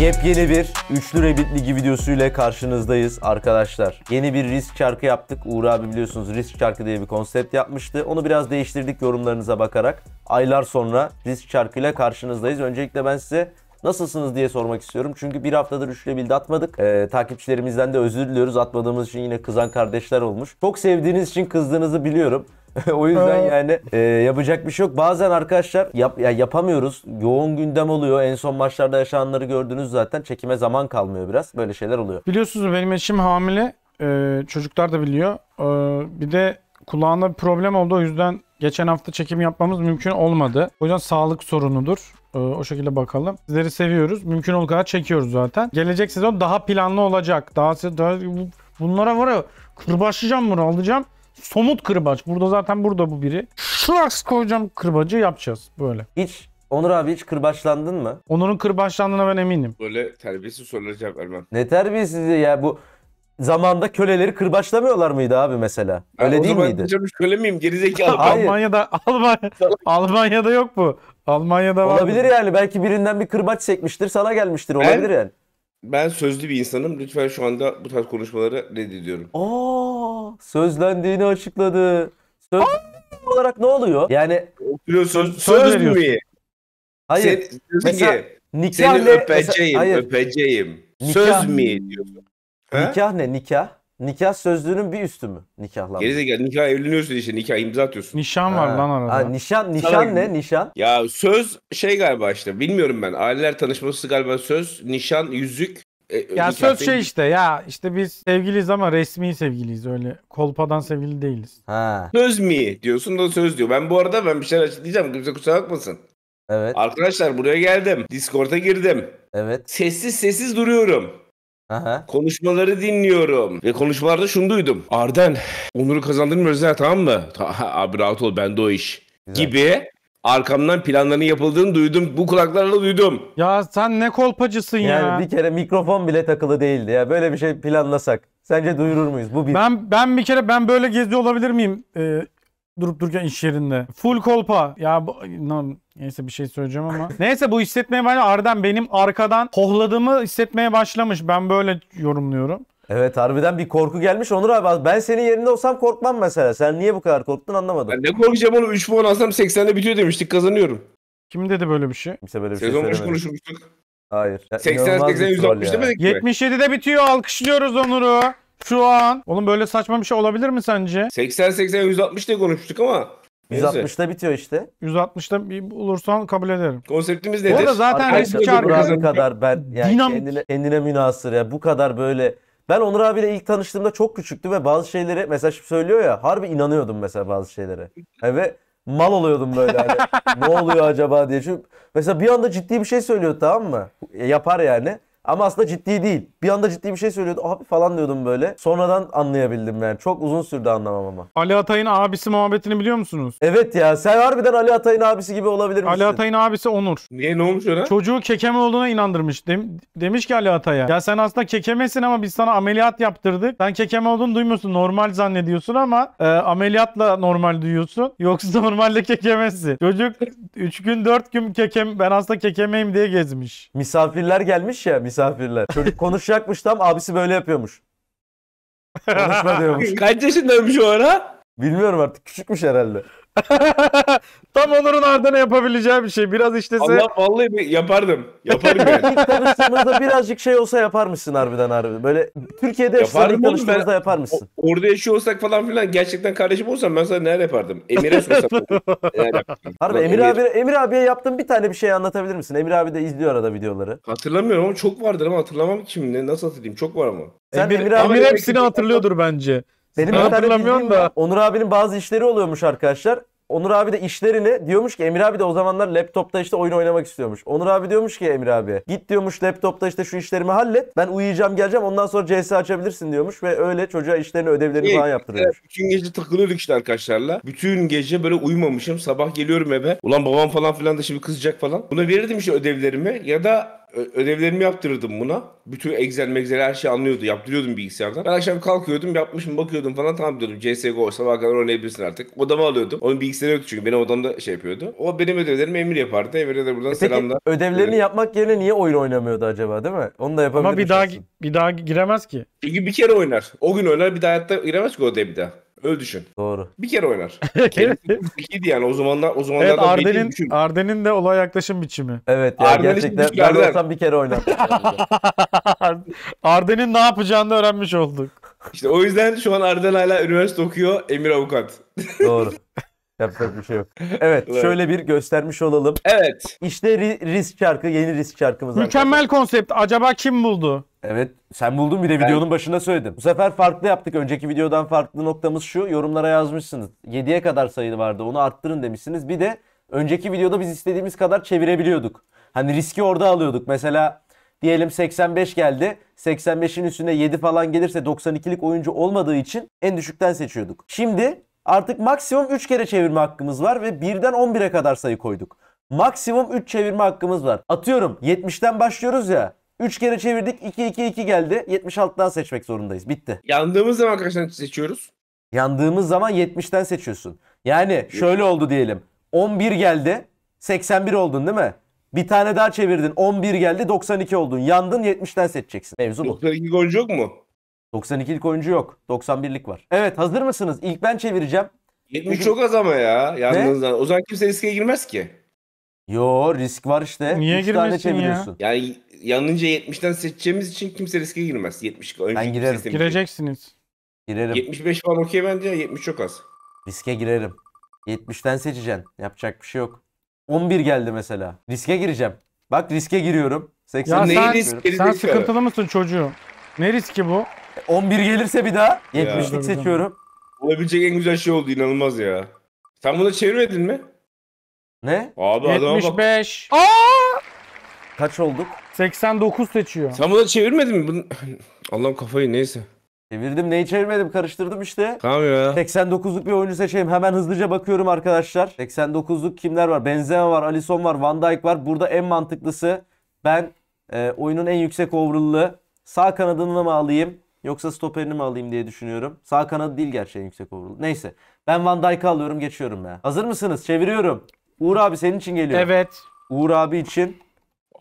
Yepyeni bir üçlü Rebit'li videosuyla karşınızdayız arkadaşlar. Yeni bir risk çarkı yaptık. Uğur abi biliyorsunuz risk çarkı diye bir konsept yapmıştı. Onu biraz değiştirdik yorumlarınıza bakarak. Aylar sonra risk çarkıyla karşınızdayız. Öncelikle ben size nasılsınız diye sormak istiyorum. Çünkü bir haftadır üçlü bildi atmadık. Ee, takipçilerimizden de özür diliyoruz. Atmadığımız için yine kızan kardeşler olmuş. Çok sevdiğiniz için kızdığınızı biliyorum. o yüzden yani e, yapacak bir şey yok. Bazen arkadaşlar yap, ya yapamıyoruz. Yoğun gündem oluyor. En son maçlarda yaşananları gördünüz zaten. Çekime zaman kalmıyor biraz. Böyle şeyler oluyor. Biliyorsunuz benim eşim hamile. Ee, çocuklar da biliyor. Ee, bir de kulağında bir problem oldu. O yüzden geçen hafta çekim yapmamız mümkün olmadı. O yüzden sağlık sorunudur. Ee, o şekilde bakalım. Sizleri seviyoruz. Mümkün olduğu kadar çekiyoruz zaten. Gelecek sezon daha planlı olacak. Daha, daha bunlara var ya kırbaçlayacağım bunu alacağım. Somut kırbaç. Burada zaten burada bu biri. Şlaks koyacağım kırbacı yapacağız böyle. Hiç Onur abi hiç kırbaçlandın mı? Onur'un kırbaçlandığına ben eminim. Böyle terbiyesiz sorulara cevap vermem. Ne terbiyesiz ya bu zamanda köleleri kırbaçlamıyorlar mıydı abi mesela? Ben Öyle o değil zaman miydi? Canım köle miyim gerizekalı? Hayır. Almanya'da Almanya, Almanya'da yok bu. Almanya'da var. Olabilir yani belki birinden bir kırbaç çekmiştir sana gelmiştir olabilir ben, yani. Ben sözlü bir insanım. Lütfen şu anda bu tarz konuşmaları reddediyorum. Aa, sözlendiğini açıkladı. Söz olarak ne oluyor? Yani Söz, söz, söz mü? hayır. Sen, mesela Müge, nikah seni ne? Mesela- öpeceğim, hayır. öpeceğim. Nikah- Söz mü diyorsun? Nikah ne? Nikah. Nikah sözlüğünün bir üstü mü nikahlanmak? Gerizekalı nikah evleniyorsun işte nikah imza atıyorsun. Nişan var lan arada. Ha, nişan nişan Tamam. ne? Nişan. Ya söz şey galiba işte bilmiyorum ben. Aileler tanışması galiba söz, nişan, yüzük. E, e, ya nikah söz değil. şey işte ya işte biz sevgiliyiz ama resmi sevgiliyiz öyle kolpadan sevgili değiliz. Ha. Söz mi diyorsun da söz diyor. Ben bu arada ben bir şeyler açıklayacağım. Kimse kusura bakmasın. Evet. Arkadaşlar buraya geldim. Discord'a girdim. Evet. Sessiz sessiz duruyorum. Aha. Konuşmaları dinliyorum. Ve konuşmalarda şunu duydum. Arden, Onur'u kazandırmıyoruz ya tamam mı? abi rahat ol bende o iş. Güzel. Gibi arkamdan planların yapıldığını duydum. Bu kulaklarla duydum. Ya sen ne kolpacısın yani ya. Yani bir kere mikrofon bile takılı değildi ya. Böyle bir şey planlasak. Sence duyurur muyuz? Bu bir. Ben ben bir kere ben böyle geziyor olabilir miyim? Ee, durup dururken iş yerinde. Full kolpa. Ya bu... No, neyse bir şey söyleyeceğim ama. neyse bu hissetmeye başladı. Arda'm benim arkadan kohladığımı hissetmeye başlamış. Ben böyle yorumluyorum. Evet harbiden bir korku gelmiş Onur abi. Ben senin yerinde olsam korkmam mesela. Sen niye bu kadar korktun anlamadım. Ben ne korkacağım oğlum 3 puan alsam 80'de bitiyor demiştik kazanıyorum. Kim dedi böyle bir şey? Kimse böyle bir şey Sezon şey konuşmuştuk. Hayır. 80, 80, 80, 160 demedik mi? 77'de bitiyor. Alkışlıyoruz Onur'u şu an. Oğlum böyle saçma bir şey olabilir mi sence? 80-80-160 de konuştuk ama. Neyse. 160'da bitiyor işte. 160'da bir bulursan kabul ederim. Konseptimiz nedir? Orada zaten eski şarkı. kadar ben yani Dinam... kendine, kendine münasır ya. Bu kadar böyle ben Onur abiyle ilk tanıştığımda çok küçüktü ve bazı şeyleri mesaj söylüyor ya harbi inanıyordum mesela bazı şeylere. Evet hani mal oluyordum böyle hani ne oluyor acaba diye. Çünkü mesela bir anda ciddi bir şey söylüyor tamam mı? E, yapar yani. Ama aslında ciddi değil. Bir anda ciddi bir şey söylüyordu. Abi falan diyordum böyle. Sonradan anlayabildim yani. Çok uzun sürdü anlamam ama. Ali Atay'ın abisi muhabbetini biliyor musunuz? Evet ya. Sen harbiden Ali Atay'ın abisi gibi olabilir misin? Ali Atay'ın abisi Onur. Niye ne olmuş ona? Çocuğu kekeme olduğuna inandırmış. Dem demiş ki Ali Atay'a. Ya sen aslında kekemesin ama biz sana ameliyat yaptırdık. Sen kekeme olduğunu duymuyorsun. Normal zannediyorsun ama e, ameliyatla normal duyuyorsun. Yoksa normalde kekemesin. Çocuk 3 gün 4 gün kekem ben aslında kekemeyim diye gezmiş. Misafirler gelmiş ya misafirler. Çocuk konuşacakmış tam abisi böyle yapıyormuş. Konuşma diyormuş. Kaç yaşındaymış o ara? Bilmiyorum artık küçükmüş herhalde. Tam Onur'un ardına yapabileceğim bir şey. Biraz işlese... Allah vallahi bir yapardım. Yaparım yani. İlk tanıştığımızda birazcık şey olsa yaparmışsın harbiden harbi. Böyle Türkiye'de yaşayan ilk tanıştığımızda ben... yaparmışsın. orada yaşıyor olsak falan filan gerçekten kardeşim olsam ben sana neler yapardım? Emir'e sorsam. harbi Emir, Emir, abi, Emir abiye yaptığın bir tane bir şey anlatabilir misin? Emir abi de izliyor arada videoları. Hatırlamıyorum ama çok vardır ama hatırlamam şimdi. Nasıl hatırlayayım? Çok var ama. Sen Emir, Emir, Emir hepsini hatırlıyordur bence. Benim ben hatırlamıyorum da. Onur abinin bazı işleri oluyormuş arkadaşlar. Onur abi de işlerini diyormuş ki Emir abi de o zamanlar laptopta işte oyun oynamak istiyormuş. Onur abi diyormuş ki Emir abi git diyormuş laptopta işte şu işlerimi hallet. Ben uyuyacağım geleceğim ondan sonra CS açabilirsin diyormuş ve öyle çocuğa işlerini ödevlerini falan yaptırıyormuş. Evet, bütün gece takılıyorduk işte arkadaşlarla. Bütün gece böyle uyumamışım. Sabah geliyorum eve. Ulan babam falan filan da şimdi kızacak falan. Buna verirdim işte ödevlerimi ya da ödevlerimi yaptırırdım buna. Bütün Excel, Excel her şeyi anlıyordu. Yaptırıyordum bilgisayardan. Ben akşam kalkıyordum, yapmışım, bakıyordum falan. Tamam diyordum. CSGO sabah kadar oynayabilirsin artık. Odama alıyordum. Onun bilgisayarı yoktu çünkü. Benim odamda şey yapıyordu. O benim ödevlerimi Emir yapardı. Emir'e de buradan e selamlar. Peki, ödevlerini Öyle. yapmak yerine niye oyun oynamıyordu acaba değil mi? Onu da yapabilirmiş. Ama bir daha bir daha giremez ki. Çünkü bir kere oynar. O gün oynar bir daha hayatta giremez ki odaya bir daha öl düşün. Doğru. Bir kere oynar. Kendisi zekiydi yani o zamanlar o zamanlardan evet, Arden'in Arden'in de olay yaklaşım biçimi. Evet ya Arden gerçekten ben olsam bir kere oynar. Arden'in ne yapacağını öğrenmiş olduk. İşte o yüzden şu an Arden hala üniversite okuyor, Emir avukat. Doğru. Yapacak bir şey yok. Evet, şöyle bir göstermiş olalım. Evet. İşte ri- risk şarkı, yeni risk şarkımız. Mükemmel arkadaşlar. konsept. Acaba kim buldu? Evet sen buldun bir de videonun evet. başına söyledim. Bu sefer farklı yaptık. Önceki videodan farklı noktamız şu. Yorumlara yazmışsınız. 7'ye kadar sayı vardı onu arttırın demişsiniz. Bir de önceki videoda biz istediğimiz kadar çevirebiliyorduk. Hani riski orada alıyorduk. Mesela diyelim 85 geldi. 85'in üstüne 7 falan gelirse 92'lik oyuncu olmadığı için en düşükten seçiyorduk. Şimdi Artık maksimum 3 kere çevirme hakkımız var ve 1'den 11'e kadar sayı koyduk. Maksimum 3 çevirme hakkımız var. Atıyorum 70'ten başlıyoruz ya. 3 kere çevirdik 2 2 2 geldi. 76'dan seçmek zorundayız. Bitti. Yandığımız zaman kaçtan seçiyoruz? Yandığımız zaman 70'ten seçiyorsun. Yani şöyle oldu diyelim. 11 geldi. 81 oldun değil mi? Bir tane daha çevirdin. 11 geldi 92 oldun. Yandın 70'ten seçeceksin. Mevzu bu. 92 golcü yok mu? 92'lik oyuncu yok. 91'lik var. Evet hazır mısınız? İlk ben çevireceğim. 70 çok az ama ya. Yalnızdan. O zaman kimse riske girmez ki. Yo risk var işte. Niye Üç girmesin tane ya? Yani yanınca 70'ten seçeceğimiz için kimse riske girmez. 70 oyuncu Ben girerim. Gireceksiniz. Girerim. 75 falan okey bence. 70 çok az. Riske girerim. 70'ten seçeceksin. Yapacak bir şey yok. 11 geldi mesela. Riske gireceğim. Bak riske giriyorum. 80 Ya sen, Neyi risk- sen sıkıntılı mısın çocuğu? Ne riski bu? 11 gelirse bir daha 70'lik seçiyorum. Olabilecek en güzel şey oldu inanılmaz ya. Sen bunu çevirmedin mi? Ne? Abi adama bak. 75. Kaç olduk? 89 seçiyor. Sen bunu çevirmedin mi? Allah'ım kafayı neyse. Çevirdim neyi çevirmedim karıştırdım işte. Tamam ya. 89'luk bir oyuncu seçeyim. Hemen hızlıca bakıyorum arkadaşlar. 89'luk kimler var? Benzema var, Alisson var, Van Dijk var. Burada en mantıklısı ben e, oyunun en yüksek overall'lı sağ kanadını mı alayım? Yoksa stoperini mi alayım diye düşünüyorum. Sağ kanadı değil gerçi en yüksek overall. Neyse. Ben Van Dijk'ı alıyorum geçiyorum ya. Hazır mısınız? Çeviriyorum. Uğur abi senin için geliyor. Evet. Uğur abi için.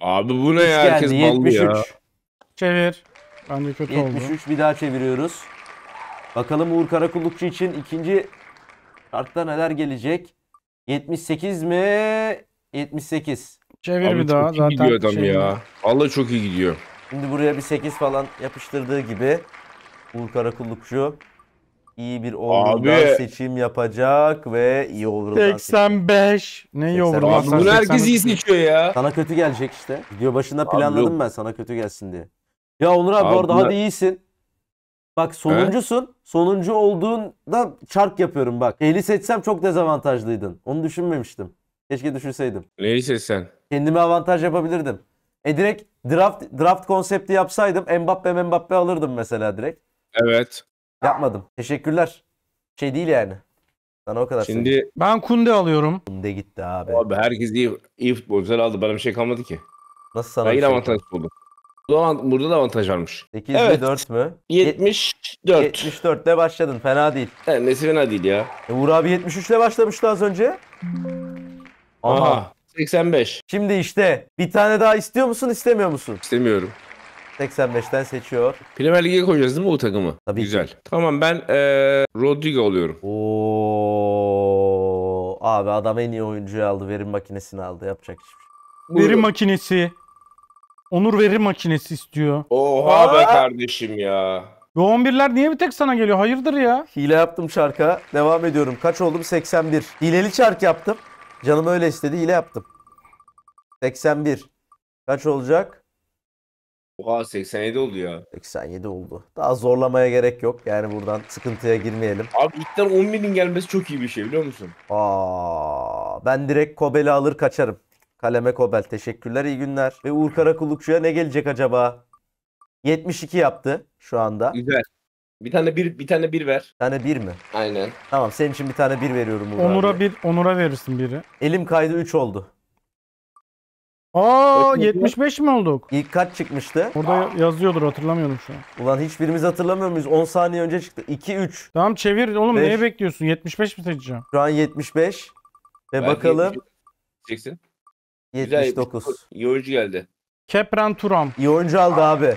Abi bu ne ya? Herkes geldi. 73. ya. Çevir. Bence kötü 73 oldu. bir daha çeviriyoruz. Bakalım Uğur Karakullukçu için ikinci kartta neler gelecek? 78 mi? 78. Çevir Abi bir daha. çok iyi gidiyor adam şey ya. Vallahi çok iyi gidiyor. Şimdi buraya bir 8 falan yapıştırdığı gibi Uğur Karakullukçu iyi bir overall'dan seçim yapacak ve iyi overall'dan 85. Ne iyi olur lan Abi sen bunu 83. herkes iyi seçiyor ya. Sana kötü gelecek işte. Video başında planladım yok. ben sana kötü gelsin diye. Ya Onur abi, Abi bu arada bunlar- hadi iyisin. Bak sonuncusun. Sonuncu olduğunda çark yapıyorum bak. Eli seçsem çok dezavantajlıydın. Onu düşünmemiştim. Keşke düşünseydim. Neyse sen. Kendime avantaj yapabilirdim. E direkt draft draft konsepti yapsaydım Mbappe Mbappe alırdım mesela direkt. Evet. Yapmadım. Teşekkürler. Şey değil yani. Sana o kadar Şimdi söyleyeyim. ben Kunde alıyorum. Kunde gitti abi. Abi herkes iyi, iyi futbolcular aldı. Bana bir şey kalmadı ki. Nasıl sana? Ben yine şey avantaj buldum. Burada, da avantaj varmış. 8 evet. 4 mü? 74. 74 ile başladın. Fena değil. Yani nesi fena değil ya. E, Uğur abi 73 ile başlamıştı az önce. Aha. Aha. 85. Şimdi işte bir tane daha istiyor musun istemiyor musun? İstemiyorum. 85'ten seçiyor. Premier Lig'e koyacağız değil mi bu takımı? Tabii Güzel. Ki. Tamam ben ee, Rodrigo oluyorum. Oo abi adam en iyi oyuncuyu aldı. Verim makinesini aldı. Yapacak hiçbir şey. Verim makinesi. Onur Verim makinesi istiyor. Oha be kardeşim ya. Ve 11'ler niye bir tek sana geliyor? Hayırdır ya? Hile yaptım çarka. Devam ediyorum. Kaç oldum? 81. Hileli çark yaptım. Canım öyle istedi ile yaptım. 81. Kaç olacak? Oha 87 oldu ya. 87 oldu. Daha zorlamaya gerek yok. Yani buradan sıkıntıya girmeyelim. Abi ilkten 10 binin gelmesi çok iyi bir şey biliyor musun? Aa, ben direkt Kobel'i alır kaçarım. Kaleme Kobel teşekkürler iyi günler. Ve Uğur Karakullukçu'ya ne gelecek acaba? 72 yaptı şu anda. Güzel. Bir tane bir bir tane bir ver. Bir tane bir mi? Aynen. Tamam senin için bir tane bir veriyorum Uğur Onur'a abi. bir, Onur'a verirsin biri. Elim kaydı 3 oldu. Aa 75 mi olduk? İlk kaç çıkmıştı? Burada ya- yazıyordur hatırlamıyorum şu an. Ulan hiçbirimiz hatırlamıyor muyuz? 10 saniye önce çıktı. 2 3. Tamam çevir oğlum Beş. neye bekliyorsun? 75 mi seçeceğim? Şu an 75. Ve Belki bakalım Çeksin. 79. İyi geldi. Kepran Turam. İyi oyuncu aldı abi.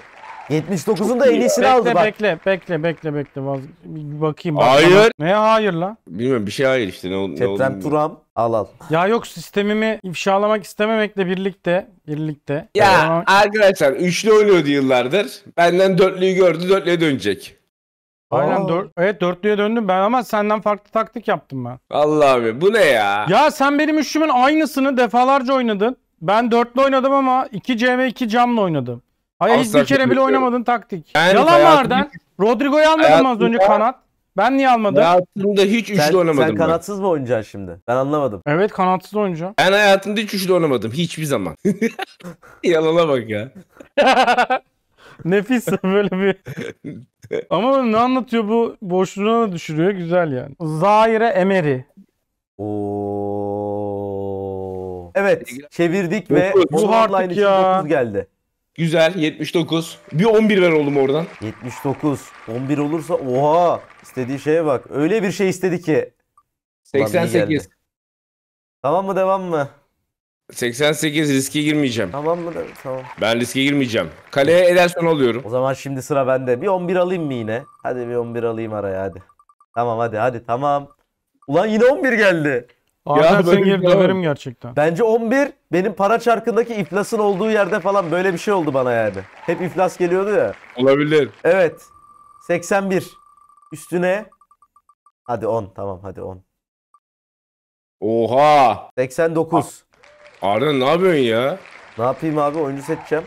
79'un da en iyisini aldı bak. Bekle bekle bekle bekle vaz bir bakayım. hayır. Ne hayır la? Bilmiyorum bir şey hayır işte ne, ne Tetrem Turam al al. Ya yok sistemimi ifşalamak istememekle birlikte birlikte. Ya tamam. Ee, arkadaşlar üçlü oynuyordu yıllardır. Benden dörtlüyü gördü dörtlüye dönecek. Aynen dört, evet dörtlüye döndüm ben ama senden farklı taktik yaptım ben. Allah abi bu ne ya? Ya sen benim üçlümün aynısını defalarca oynadın. Ben dörtlü oynadım ama 2 CM 2 camla oynadım. Hayır hiç bir kere bile oynamadın taktik. Yani Yalan vardan. Rodrigo'yu almadın mı az önce kanat. Ben niye almadım? Hayatımda hiç üçlü oynamadım. Sen kanatsız ben. mı oynayacaksın şimdi? Ben anlamadım. Evet kanatsız oynayacağım. Ben hayatımda hiç üçlü oynamadım. Hiçbir zaman. Yalana bak ya. Nefis böyle bir. Ama ne anlatıyor bu? Boşluğuna da düşürüyor. Güzel yani. Zaire Emery. Oo. Evet çevirdik ve bu artık ya. 9 geldi. Güzel 79. Bir 11 ver oğlum oradan. 79. 11 olursa oha. İstediği şeye bak. Öyle bir şey istedi ki. 88. Tamam mı devam mı? 88 riske girmeyeceğim. Tamam mı? Tamam. Ben riske girmeyeceğim. Kaleye Ederson alıyorum. O zaman şimdi sıra bende. Bir 11 alayım mı yine? Hadi bir 11 alayım araya hadi. Tamam hadi hadi tamam. Ulan yine 11 geldi. Ya ben Sengir bir şey döverim gerçekten. Bence 11 benim para çarkındaki iflasın olduğu yerde falan böyle bir şey oldu bana yani. Hep iflas geliyordu ya. Olabilir. Evet. 81. Üstüne. Hadi 10 tamam hadi 10. Oha. 89. Arda ne yapıyorsun ya? Ne yapayım abi oyuncu seçeceğim.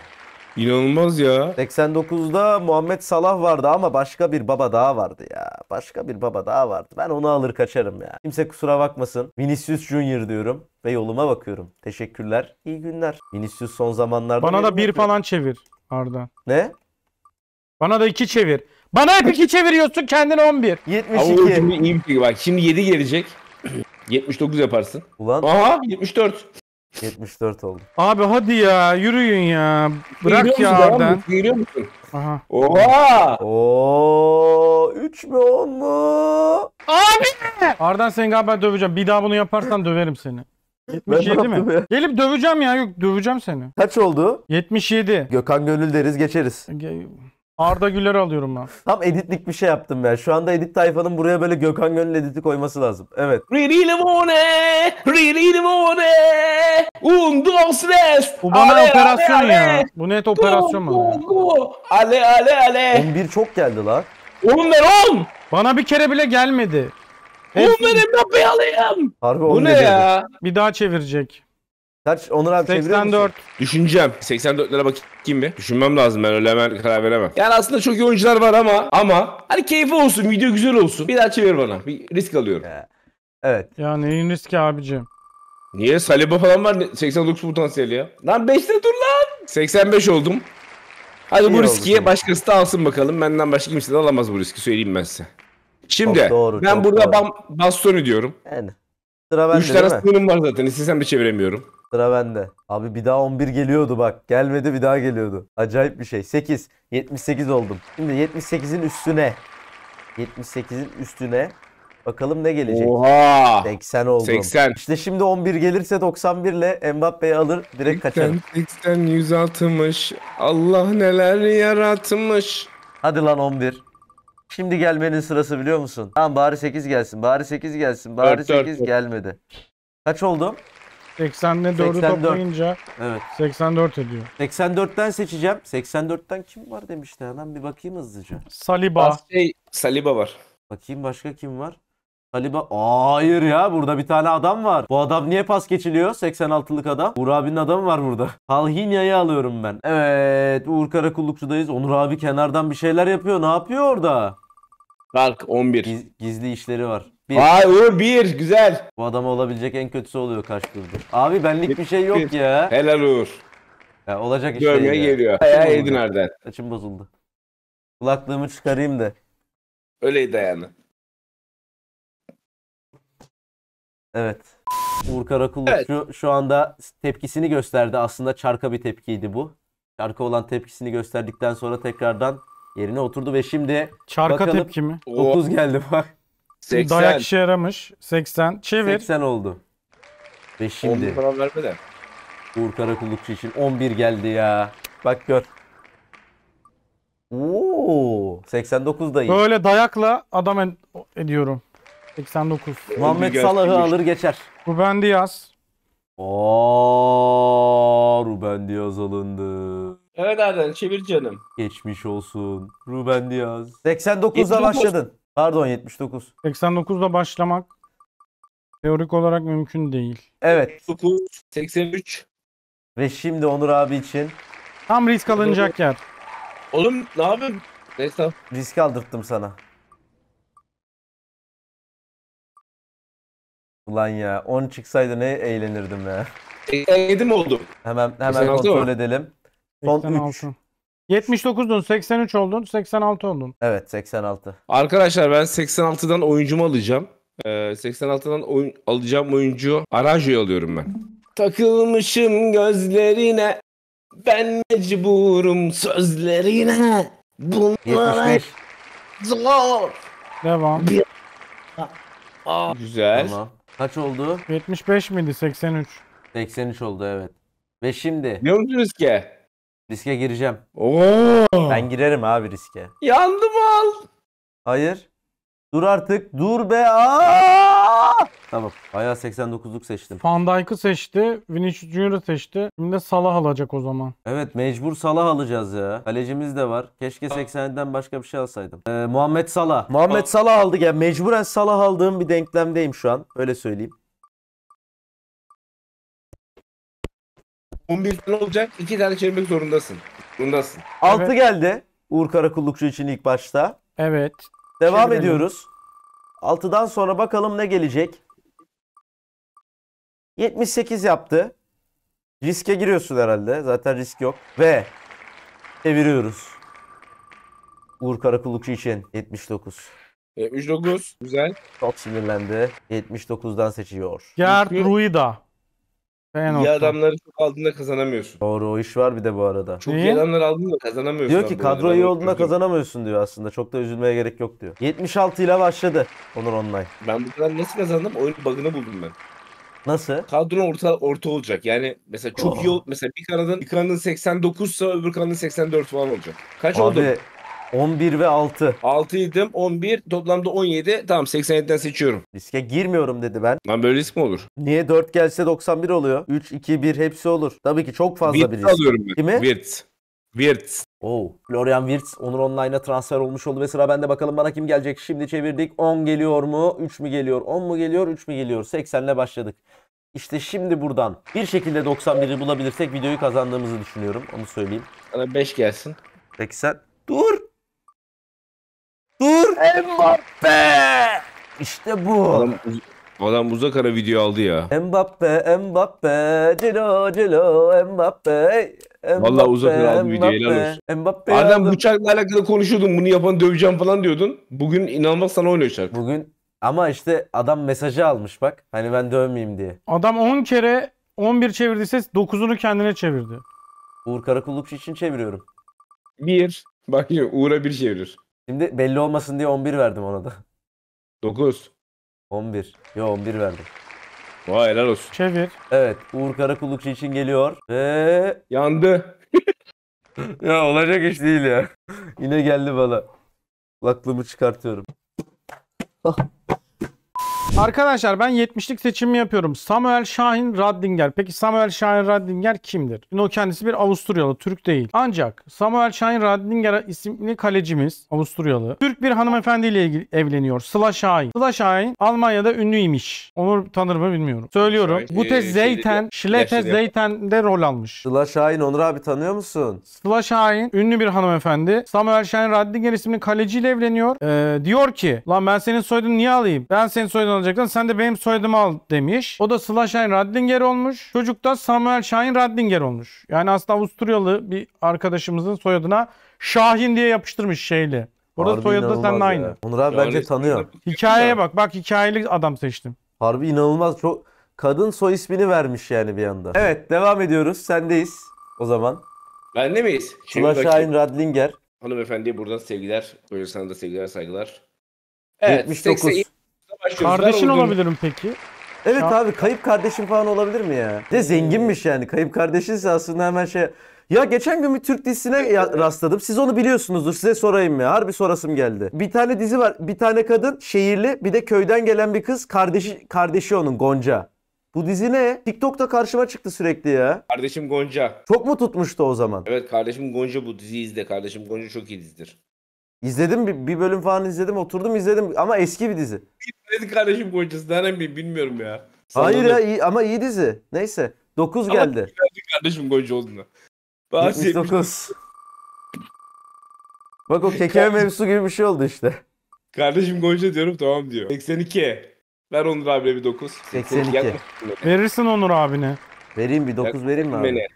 İnanılmaz ya. 89'da Muhammed Salah vardı ama başka bir baba daha vardı ya. Başka bir baba daha vardı. Ben onu alır kaçarım ya. Kimse kusura bakmasın. Vinicius Junior diyorum ve yoluma bakıyorum. Teşekkürler. İyi günler. Vinicius son zamanlarda... Bana da bir falan çevir Arda. Ne? Bana da iki çevir. Bana hep iki çeviriyorsun kendine 11. Ama 72. şimdi iyi bir şey. Bak şimdi 7 gelecek. 79 yaparsın. Ulan Aha 74. 74 oldu. Abi hadi ya yürüyün ya. Bırak ya musun oradan. abi? musun? Aha. Oha! Oo 3 mü 10 mu? Ardan seni galiba döveceğim. Bir daha bunu yaparsan döverim seni. 77 mi? ya? Gelip döveceğim ya. Yok döveceğim seni. Kaç oldu? 77. Gökhan Gönül deriz geçeriz. Arda Güler alıyorum ben. Tam editlik bir şey yaptım ben. Şu anda edit tayfanın buraya böyle Gökhan Gönül editi koyması lazım. Evet. Really wanna, really wanna. Un, dos, tres. Bu bana ale, operasyon ale, ya. Ale. Bu net operasyon go, bana. Go, go. Ale ale ale. 11 çok geldi la. 10 ver 10. Bana bir kere bile gelmedi. Hep... 10 verip alayım. Harbi Bu ne geldi. ya? Bir daha çevirecek. Kaç Onur abi 84. Düşüneceğim. 84'lere bakayım bir. Düşünmem lazım ben öyle hemen karar veremem. Yani aslında çok iyi oyuncular var ama ama hani keyfi olsun video güzel olsun. Bir daha çevir bana. Bir risk alıyorum. Ee, evet. Yani en riski abicim? Niye? Saliba falan var 89 potansiyeli ya. Lan 5'te dur lan. 85 oldum. Hadi İyi bu riski oldu. başkası da alsın bakalım. Benden başka kimse de alamaz bu riski söyleyeyim ben size. Şimdi doğru, ben burada doğru. Bastoni diyorum. Yani. Sıra bende 3 tane sınırım var zaten. İstesem de çeviremiyorum. Sıra bende. Abi bir daha 11 geliyordu bak. Gelmedi bir daha geliyordu. Acayip bir şey. 8. 78 oldum. Şimdi 78'in üstüne. 78'in üstüne Bakalım ne gelecek. Oha! 80 oldu. 80. İşte şimdi 11 gelirse 91 ile Mbappe'yi alır direkt kaçar. 80, 160. Allah neler yaratmış. Hadi lan 11. Şimdi gelmenin sırası biliyor musun? Tamam bari 8 gelsin. Bari 8 gelsin. Bari 4, 8 4, gelmedi. Kaç oldu? 80'le 4'ü 84. toplayınca evet. 84 ediyor. 84'ten seçeceğim. 84'ten kim var demişti hemen bir bakayım hızlıca. Saliba. Şey, Saliba var. Bakayım başka kim var? Saliba hayır ya burada bir tane adam var. Bu adam niye pas geçiliyor? 86'lık adam. Uğur abinin adamı var burada. Palhinya'yı alıyorum ben. Evet Uğur Karakullukçu'dayız. Onur abi kenardan bir şeyler yapıyor. Ne yapıyor orada? Kalk 11. Giz, gizli işleri var. Bir. Vay Uğur 1 güzel. Bu adama olabilecek en kötüsü oluyor kaç turdur. Abi benlik bir şey yok ya. Helal Uğur. Ya olacak iş değil. Görmeye geliyor. Ayağı yedin Erden. Saçım bozuldu. Kulaklığımı çıkarayım da. Öyle yani. Evet. Uğur Karakulluk evet. şu, şu anda tepkisini gösterdi. Aslında çarka bir tepkiydi bu. Çarka olan tepkisini gösterdikten sonra tekrardan yerine oturdu ve şimdi çarka bakalım, tepki mi? 30 geldi bak. 80. Dayak işe yaramış. 80. Çevir. 80 oldu. Ve şimdi 10 falan verme de. Uğur Karakullukçu için 11 geldi ya. Bak gör. Oo, 89 da iyi. Böyle dayakla adam ediyorum. 89. Muhammed Bilge Salah'ı alır geçer. Ruben Diaz. Oo, Ruben Diaz alındı. Evet Adem çevir canım. Geçmiş olsun. Ruben Diaz. 89'da 79. başladın. Pardon 79. 89'da başlamak teorik olarak mümkün değil. Evet. 9, 83. Ve şimdi Onur abi için Tam risk alınacak yer. Oğlum ne yapayım? Neyse. risk aldırttım sana. Ulan ya 10 çıksaydı ne eğlenirdim ya. 87 mi oldu? Hemen hemen kontrol edelim. Son 86. 79'dun, 83 oldun, 86 oldun. Evet 86. Arkadaşlar ben 86'dan oyuncumu alacağım. Ee, 86'dan oyun, alacağım oyuncu Aranjo'yu alıyorum ben. Takılmışım gözlerine ben mecburum sözlerine Bunlar 75. zor Devam. bir... Aa, Güzel. Tamam. Kaç oldu? 75 miydi? 83. 83 oldu evet. Ve şimdi Ne oldu riske? riske gireceğim. Oo. Ben girerim abi riske. Yandım al. Hayır. Dur artık. Dur be. Aa! Tamam. Ayağı 89'luk seçtim. Van Dijk'ı seçti. Vinicius Junior'ı seçti. Şimdi Salah alacak o zaman. Evet mecbur Salah alacağız ya. Kalecimiz de var. Keşke 80'den başka bir şey alsaydım. Ee, Muhammed Salah. Muhammed Salah aldık ya. Mecburen Salah aldığım bir denklemdeyim şu an. Öyle söyleyeyim. 11 tane olacak. 2 tane çevirmek zorundasın. Zorundasın. 6 Evet. geldi. Uğur Karakullukçu için ilk başta. Evet. Devam Çevirelim. ediyoruz. 6'dan sonra bakalım ne gelecek. 78 yaptı. Riske giriyorsun herhalde. Zaten risk yok. Ve çeviriyoruz. Uğur Karakullukçu için 79. 79 e, güzel. Çok sinirlendi. 79'dan seçiyor. Gertruida iyi Feyenoord'da. adamları çok aldığında kazanamıyorsun. Doğru o iş var bir de bu arada. Çok iyi adamlar adamları aldığında kazanamıyorsun. Diyor ki abi. kadro iyi olduğunda kazanamıyorsun diyor aslında. Çok da üzülmeye gerek yok diyor. 76 ile başladı Onur Online. Ben bu kadar nasıl kazandım? Oyun bug'ını buldum ben. Nasıl? Kadron orta orta olacak. Yani mesela çok iyi ol- mesela bir kanadın bir kanadın 89 öbür kanadın 84 falan olacak. Kaç oldu? 11 ve 6. 6 idim 11 toplamda 17. Tamam 87'den seçiyorum. Riske girmiyorum dedi ben. Lan böyle risk mi olur? Niye 4 gelse 91 oluyor? 3, 2, 1 hepsi olur. Tabii ki çok fazla Wirtz bir risk. alıyorum ben. Kimi? Wirtz. Wirtz. Oh. Florian Wirtz Onur Online'a transfer olmuş oldu ve sıra bende bakalım bana kim gelecek. Şimdi çevirdik. 10 geliyor mu? 3 mü geliyor? 10 mu geliyor? 3 mü geliyor? 80'le başladık. İşte şimdi buradan bir şekilde 91'i bulabilirsek videoyu kazandığımızı düşünüyorum. Onu söyleyeyim. Bana 5 gelsin. 80. Dur. Mbappe! İşte bu. Adam, adam uzak ara video aldı ya. Mbappe, Mbappe, cilo cilo Mbappe. Mbappe Vallahi uzak ara aldı video helal olsun. Mbappe Adam bıçakla alakalı konuşuyordun bunu yapan döveceğim falan diyordun. Bugün inanılmaz sana oynuyor şarkı. Bugün ama işte adam mesajı almış bak. Hani ben dövmeyeyim diye. Adam 10 kere 11 çevirdiyse 9'unu kendine çevirdi. Uğur Karakullukçu için çeviriyorum. Bir. Bak yine Uğur'a bir çevirir. Şimdi belli olmasın diye 11 verdim ona da. 9. 11. Yo 11 verdim. Vay helal olsun. Çevir. Evet Uğur Karakullukçu şey için geliyor. Ve... Yandı. ya olacak iş değil ya. Yine geldi bana. Kulaklığımı çıkartıyorum. Ah. Arkadaşlar ben 70'lik seçimi yapıyorum. Samuel Şahin Raddinger. Peki Samuel Şahin Raddinger kimdir? O kendisi bir Avusturyalı, Türk değil. Ancak Samuel Şahin Raddinger isimli kalecimiz Avusturyalı. Türk bir hanımefendiyle ilgili evleniyor. Sıla Şahin. Sıla Şahin Almanya'da ünlüymiş. Onu tanır mı bilmiyorum. Söylüyorum. Bu Bute ee, Zeyten, Şilete Zeyten'de rol almış. Sıla Şahin Onur abi tanıyor musun? Sıla Şahin ünlü bir hanımefendi. Samuel Şahin Raddinger isimli kaleciyle evleniyor. Ee, diyor ki lan ben senin soyadını niye alayım? Ben senin soyadını alacaktın sen de benim soyadımı al demiş. O da Sıla Şahin Radlinger olmuş. Çocuk da Samuel Şahin Radlinger olmuş. Yani aslında Avusturyalı bir arkadaşımızın soyadına Şahin diye yapıştırmış şeyli. Orada soyadı da seninle aynı. Ya. Onur abi bence tanıyor. Şey Hikayeye bak. Bak hikayeli adam seçtim. Harbi inanılmaz. Çok kadın soy ismini vermiş yani bir anda. Evet devam ediyoruz. Sendeyiz o zaman. Ben de miyiz? Sıla Şahin Radlinger. hanımefendi buradan sevgiler. Böyle sana da sevgiler saygılar. Evet, 79. 80, Kardeşin olabilirim peki. Evet ya. abi kayıp kardeşim falan olabilir mi ya? De hmm. zenginmiş yani. Kayıp kardeşinse aslında hemen şey... Ya geçen gün bir Türk dizisine rastladım. Siz onu biliyorsunuzdur. Size sorayım ya. Harbi sorasım geldi. Bir tane dizi var. Bir tane kadın şehirli, bir de köyden gelen bir kız. Kardeşi kardeşi onun Gonca. Bu dizi ne? TikTok'ta karşıma çıktı sürekli ya. Kardeşim Gonca. Çok mu tutmuştu o zaman? Evet kardeşim Gonca bu diziyi izle. Kardeşim Gonca çok iyi dizidir. İzledim bir, bir bölüm falan izledim oturdum izledim ama eski bir dizi. İzledik kardeşim bu acısı nereden bileyim bilmiyorum ya. Hayır ya iyi, ama iyi dizi. Neyse 9 geldi. geldi kardeşim golcü olduğunu. Bahsetmiş. 79. Bak o kekeme mevzusu gibi bir şey oldu işte. Kardeşim golcü diyorum tamam diyor. 82. Ver Onur abine bir 9. 82. Verirsin Onur abine. Vereyim bir 9 vereyim mi abi?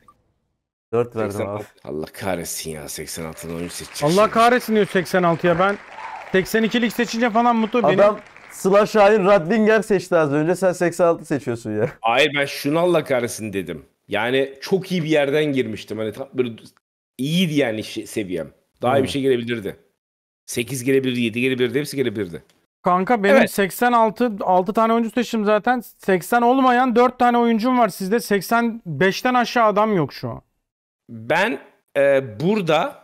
4 verdim abi. Allah kahretsin ya 86'dan oyun seçecek. Allah şimdi. kahretsin diyor 86'ya ben. 82'lik seçince falan mutlu. Benim Adam Sıla Şahin Radlinger seçti az önce. Sen 86 seçiyorsun ya. Hayır ben şunu Allah kahretsin dedim. Yani çok iyi bir yerden girmiştim. Hani tam böyle iyiydi yani şi- seviyem. Daha iyi bir hmm. şey gelebilirdi. 8 gelebilirdi, 7 gelebilirdi, hepsi gelebilirdi. kanka benim Evet. 86 6 tane oyuncu seçtim zaten. 80 olmayan 4 tane oyuncum var sizde. 85'ten aşağı adam yok şu an ben e, burada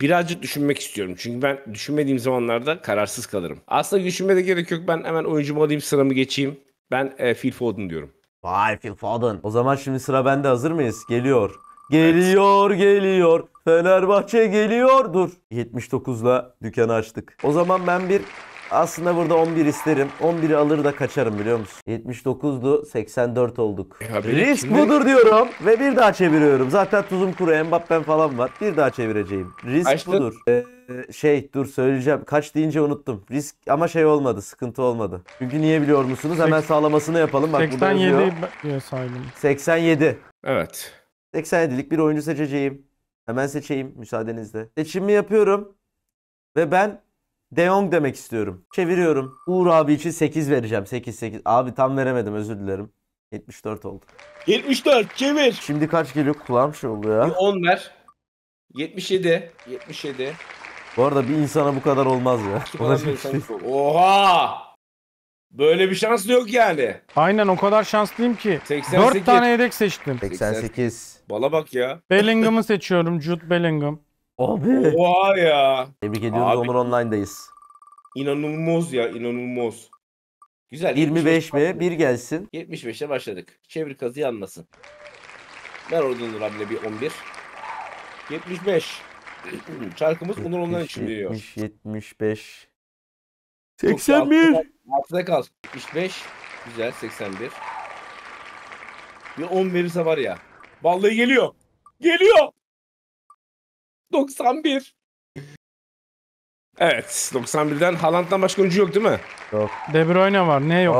birazcık düşünmek istiyorum. Çünkü ben düşünmediğim zamanlarda kararsız kalırım. Aslında düşünmeye de gerek yok. Ben hemen oyuncumu alayım sıramı geçeyim. Ben e, Phil Foden diyorum. Vay Phil Foden. O zaman şimdi sıra bende hazır mıyız? Geliyor. Geliyor geliyor. Fenerbahçe geliyor. Dur. 79'la dükkanı açtık. O zaman ben bir aslında burada 11 isterim. 11'i alır da kaçarım biliyor musun? 79'du 84 olduk. E, Risk içinde... budur diyorum ve bir daha çeviriyorum. Zaten tuzum kuru Mbappe'm falan var. Bir daha çevireceğim. Risk Açtın. budur. Ee, şey dur söyleyeceğim. Kaç deyince unuttum. Risk ama şey olmadı. Sıkıntı olmadı. Çünkü niye biliyor musunuz? Hemen sağlamasını yapalım. Bak 87 diyor saydım. 87. Evet. 87'lik bir oyuncu seçeceğim. Hemen seçeyim müsaadenizle. Seçimi yapıyorum. Ve ben de Jong demek istiyorum. Çeviriyorum. Uğur abi için 8 vereceğim. 8 8. Abi tam veremedim özür dilerim. 74 oldu. 74 çevir. Şimdi kaç geliyor? Kulağım şey oluyor Bir ya. 10 ver. 77. 77. Bu arada bir insana bu kadar olmaz ya. İki bir insan Oha! Böyle bir şanslı yok yani. Aynen o kadar şanslıyım ki. 88. 4 tane yedek seçtim. 88. Bala bak ya. Bellingham'ı seçiyorum. Jude Bellingham. Abi. Oha ya. Tebrik ediyoruz Abi. Onur Online'dayız. İnanılmaz ya inanılmaz. Güzel. 25 mi? Bir gelsin. 75'e başladık. Çevir kazıyı anlasın. Ver oradan Onur abine bir 11. 75. Çarkımız Onur online için diyor. 70, 75. 81. Altıda kal. 75. Güzel 81. Bir 10 verirse var ya. Vallahi geliyor. Geliyor. 91. Evet 91'den Haaland'dan başka oyuncu yok değil mi? Yok. De Bruyne var. Ne yok?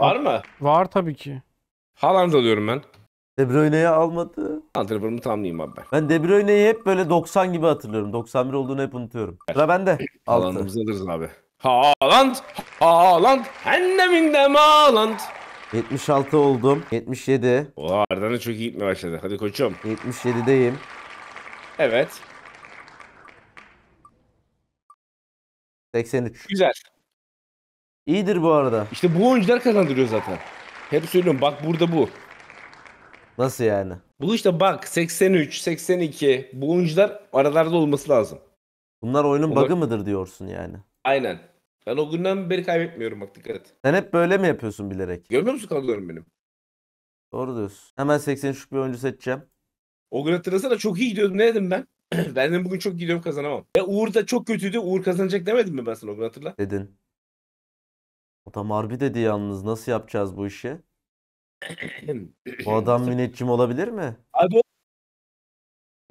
Var mı? Var tabii ki. Haaland alıyorum ben. De Bruyne'yi almadı. Antrenörümü tamamlayayım abi ben. Ben De Bruyne'yi hep böyle 90 gibi hatırlıyorum. 91 olduğunu hep unutuyorum. Sıra bende. Haaland'ımızı alırız abi. Haaland, Haaland, hendeminde Haaland. 76 oldum. 77. O Arda'nın çok iyi gitmeye başladı. Hadi koçum. 77'deyim. Evet. 83. Güzel. İyidir bu arada. İşte bu oyuncular kazandırıyor zaten. Hep söylüyorum bak burada bu. Nasıl yani? Bu işte bak 83, 82 bu oyuncular aralarda olması lazım. Bunlar oyunun Onlar... bug'ı mıdır diyorsun yani? Aynen. Ben o günden beri kaybetmiyorum bak dikkat et. Sen hep böyle mi yapıyorsun bilerek? Görmüyor musun kadrolarım benim? Doğru diyorsun. Hemen 83 bir oyuncu seçeceğim. O gün hatırlasana çok iyi gidiyordum. Ne dedim ben? ben de bugün çok gidiyorum kazanamam. Ya Uğur da çok kötüydü. Uğur kazanacak demedim mi ben sana o gün hatırla? Dedin. Adam harbi dedi yalnız. Nasıl yapacağız bu işi? bu adam minetçim olabilir mi? Abi o...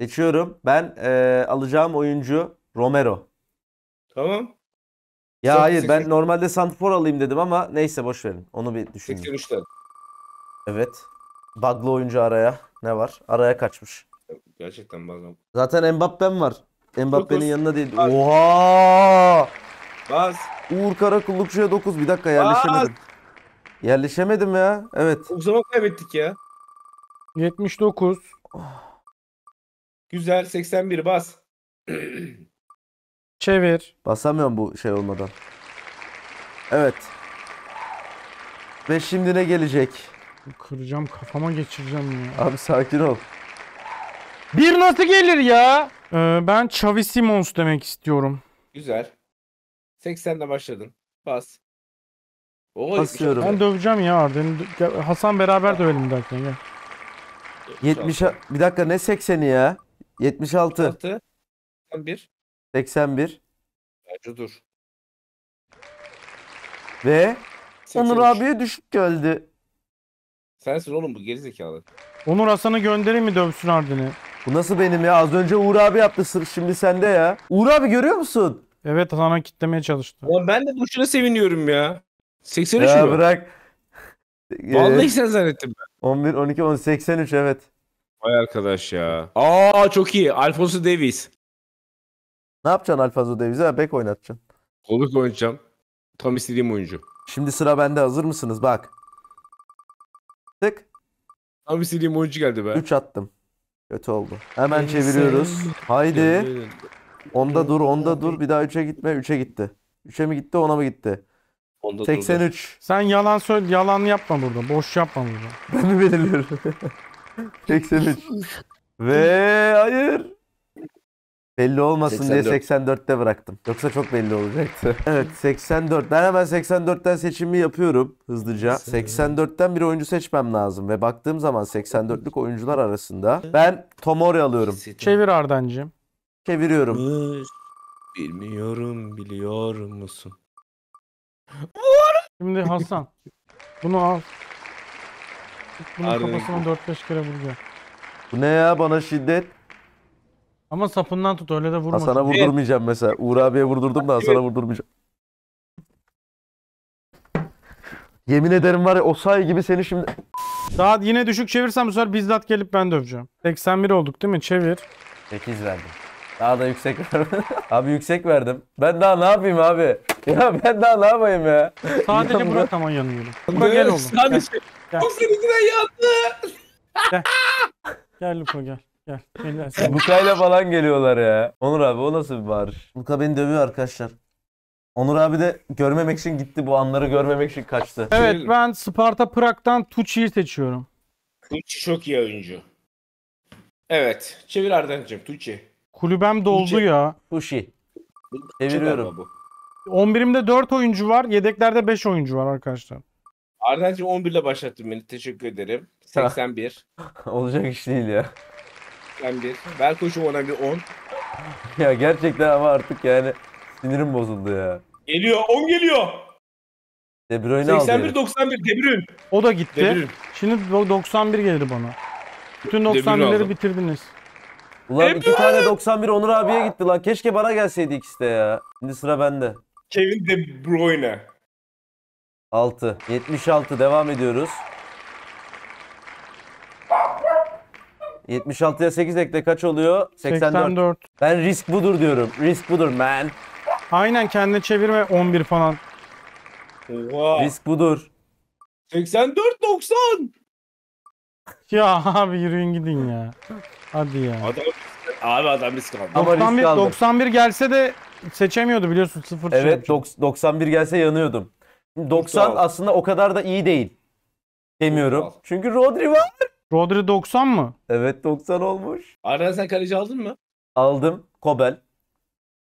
Geçiyorum. Ben e, alacağım oyuncu Romero. Tamam. Ya Sen, hayır ben normalde Santifor alayım dedim ama neyse boş verin. Onu bir düşünün. 83'ten. Evet. Bug'lı oyuncu araya. Ne var? Araya kaçmış. Gerçekten bazen. Zaten Mbappe'm var. Mbappe'nin Dokuz. yanına değil. Oha! Bas. Uğur Karakullukçu'ya 9. Bir dakika yerleşemedim. Yerleşemedim ya. Evet. Çok zaman kaybettik ya. 79. Güzel 81 bas. Çevir. Basamıyorum bu şey olmadan. Evet. Ve şimdi ne gelecek? Kıracağım kafama geçireceğim ya. Abi sakin ol. Bir nasıl gelir ya? Ee, ben Xavi Simons demek istiyorum. Güzel. 80'de başladın. Bas. Oo, Basıyorum. Ben döveceğim ya Arda'yı. Hasan beraber dövelim bir dakika gel. 70 bir dakika ne 80'i ya? 76. 76. 81. 81 Bence dur. ve 83. Onur abiye düşük geldi. Sensin oğlum bu gerizekalı. Onur Hasan'ı göndereyim mi dövsün Ardın'ı? Bu nasıl benim ya? Az önce Uğur abi yaptı sır şimdi sende ya. Uğur abi görüyor musun? Evet Hasan'a kitlemeye çalıştı. Ulan ben de boşuna seviniyorum ya. 83 ya mü? bırak. Vallahi sen zannettim ben. 11, 12, 13, 83 evet. Vay arkadaş ya. Aa çok iyi. Alfonso Davies. Ne yapacaksın Alfonso Davies'e? Bek oynatacaksın. Koluk oynatacağım. Tam istediğim oyuncu. Şimdi sıra bende hazır mısınız? Bak. Tık. Abi CD emoji geldi be. 3 attım. Kötü oldu. Hemen çeviriyoruz. Haydi. Onda dur, onda dur. Bir daha 3'e gitme. 3'e gitti. 3'e mi gitti, Ona mı gitti? Onda 83. Sen yalan söyle, yalan yapma burada. Boş yapma burada. Ben mi belirliyorum? 83. Ve hayır. Belli olmasın 84. diye 84'te bıraktım. Yoksa çok belli olacaktı. evet 84. Ben hemen 84'ten seçimi yapıyorum hızlıca. 84'ten bir oyuncu seçmem lazım ve baktığım zaman 84'lük oyuncular arasında ben Tomori alıyorum. Çevir Ardancığım. Çeviriyorum. Bilmiyorum biliyor musun? Şimdi Hasan. bunu al. Bunun kafasına 4-5 kere vuracağım. Bu ne ya bana şiddet? Ama sapından tut öyle de vurma. sana vurdurmayacağım mesela. Uğur abiye vurdurdum da sana vurdurmayacağım. Yemin ederim var ya o say gibi seni şimdi... Daha yine düşük çevirsem bu sefer bizzat gelip ben döveceğim. 81 olduk değil mi? Çevir. 8 verdim. Daha da yüksek verdim. abi yüksek verdim. Ben daha ne yapayım abi? Ya ben daha ne yapayım ya? Sadece ya Burak aman yanıyorum. Luka gel oğlum. Sadece. Gel. O seninkinden yandı. Gel. gel Luka gel. Gel. Ender sen. falan geliyorlar ya. Onur abi o nasıl bir bağırış? Luka beni dövüyor arkadaşlar. Onur abi de görmemek için gitti bu anları görmemek için kaçtı. Evet ben Sparta Prag'dan Tucci'yi seçiyorum. Tucci çok iyi oyuncu. Evet. Çevir Ardancığım Tucci. Kulübem doldu Tucci. ya. Tucci. Çeviriyorum. Bu. 11'imde 4 oyuncu var. Yedeklerde 5 oyuncu var arkadaşlar. Ardancığım 11 ile başlattın beni. Teşekkür ederim. 81. Olacak iş değil ya. Ben bir. Ver koşum ona bir 10. ya gerçekten ama artık yani sinirim bozuldu ya. Geliyor 10 geliyor. De Bruyne aldı. 81 herif. 91 De Bruyne. O da gitti. De Şimdi 91 gelir bana. Bütün 91'leri bitirdiniz. Ulan iki tane 91 Onur abiye gitti lan. Keşke bana gelseydi ikisi de ya. Şimdi sıra bende. Kevin De Bruyne. 6. 76 devam ediyoruz. 76'ya 8 ekle kaç oluyor? 84. 84. Ben risk budur diyorum. Risk budur man. Aynen kendini çevirme 11 falan. Oha. Risk budur. 84 90. Ya abi yürüyün gidin ya. Hadi ya. Adam abi adam risk aldı. Ama 91, risk aldı. 91 gelse de seçemiyordu biliyorsun sıfır Evet şey. 91 gelse yanıyordum. 90 aslında o kadar da iyi değil. Demiyorum. Çünkü Rodri var. Rodri 90 mı? Evet 90 olmuş. Arda sen kaleci aldın mı? Aldım. Kobel.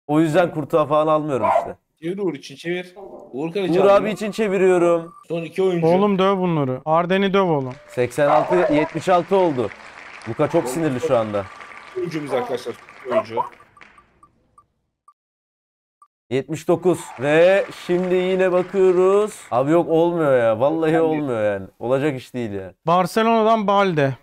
O yüzden kurtuğa falan almıyorum işte. Çevir Uğur için çevir. Uğur kaleci Uğur abi için çeviriyorum. Son iki oyuncu. Oğlum döv bunları. Arden'i döv oğlum. 86-76 oldu. Luka çok sinirli şu anda. Oyuncumuz arkadaşlar. Oyuncu. 79 ve şimdi yine bakıyoruz. Abi yok olmuyor ya. Vallahi olmuyor yani. Olacak iş değil ya. Barcelona'dan Balde.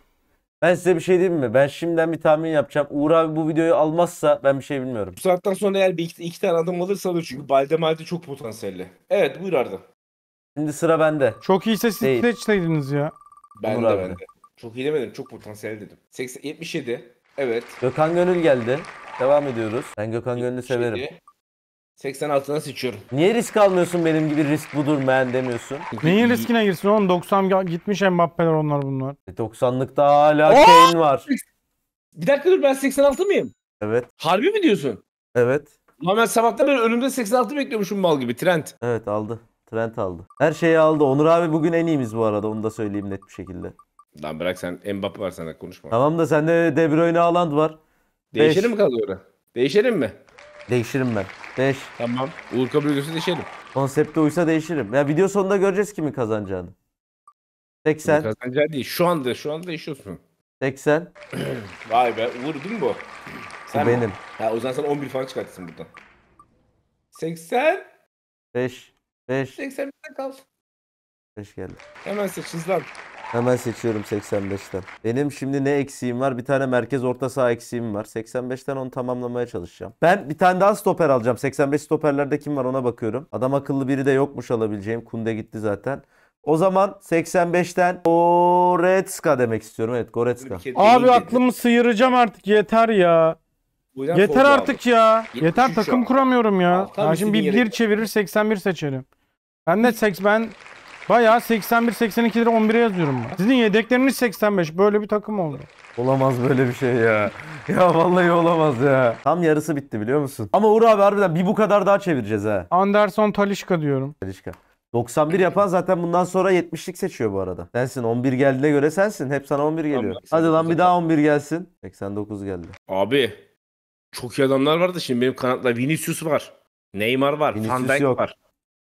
Ben size bir şey diyeyim mi? Ben şimdiden bir tahmin yapacağım. Uğur abi bu videoyu almazsa ben bir şey bilmiyorum. Bu saatten sonra eğer bir iki, iki tane adım alırsa olur çünkü Balde Malde çok potansiyelli. Evet buyur Arda. Şimdi sıra bende. Çok iyiyse siz Değil. seçseydiniz ya. Ben Onur de ben de. Çok iyi demedim çok potansiyel dedim. 80, 77 evet. Gökhan Gönül geldi. Devam ediyoruz. Ben Gökhan Gönül'ü severim. 86'dan seçiyorum. Niye risk almıyorsun benim gibi risk budur ben demiyorsun? Neyin riskine girsin oğlum? 90 gitmiş Mbappe'ler onlar bunlar. E, 90'lıkta hala Oo! Kane var. Bir dakika dur ben 86 mıyım? Evet. Harbi mi diyorsun? Evet. Lan ben sabahtan beri önümde 86 bekliyormuşum mal gibi trend. Evet aldı. Trent aldı. Her şeyi aldı. Onur abi bugün en iyimiz bu arada. Onu da söyleyeyim net bir şekilde. Lan bırak sen Mbappe var sana konuşma. Tamam da sende De Bruyne Haaland var. Değişelim mi kaldı Değişelim mi? Değişirim ben. Değiş. Tamam. Uğur kabul ediyorsa değişelim. Konsepte uysa değişirim. Ya video sonunda göreceğiz kimin kazanacağını. 80. Kazanacağı değil. Şu anda şu anda değişiyorsun. 80. Vay be Uğur değil mi bu? Sen bu benim. Ya o zaman sen 11 falan çıkartırsın buradan. 80. 5. 5. 80 kal. 5 geldi. Hemen seç hızlan. Hemen seçiyorum 85'ten. Benim şimdi ne eksiğim var? Bir tane merkez orta saha eksiğim var. 85'ten onu tamamlamaya çalışacağım. Ben bir tane daha stoper alacağım. 85 stoperlerde kim var ona bakıyorum. Adam akıllı biri de yokmuş alabileceğim. Kunde gitti zaten. O zaman 85'ten Goretzka demek istiyorum. Evet Goretzka. Abi aklımı sıyıracağım artık yeter ya. Yeter artık ya. Yeter takım kuramıyorum ya. Tamam, şimdi bir, bir çevirir 81 seçerim. Ben de 80 ben Bayağı 81-82 lira 11'e yazıyorum ben. Sizin yedekleriniz 85. Böyle bir takım oldu. Olamaz böyle bir şey ya. Ya vallahi olamaz ya. Tam yarısı bitti biliyor musun? Ama Uğur abi harbiden bir bu kadar daha çevireceğiz ha. Anderson Talişka diyorum. Talişka. 91 yapan zaten bundan sonra 70'lik seçiyor bu arada. Sensin 11 geldiğine göre sensin. Hep sana 11 geliyor. Tamam, Hadi lan bir daha 11 gelsin. 89 geldi. Abi çok iyi adamlar vardı şimdi benim kanatla Vinicius var. Neymar var. Vinicius Van Dijk yok. var.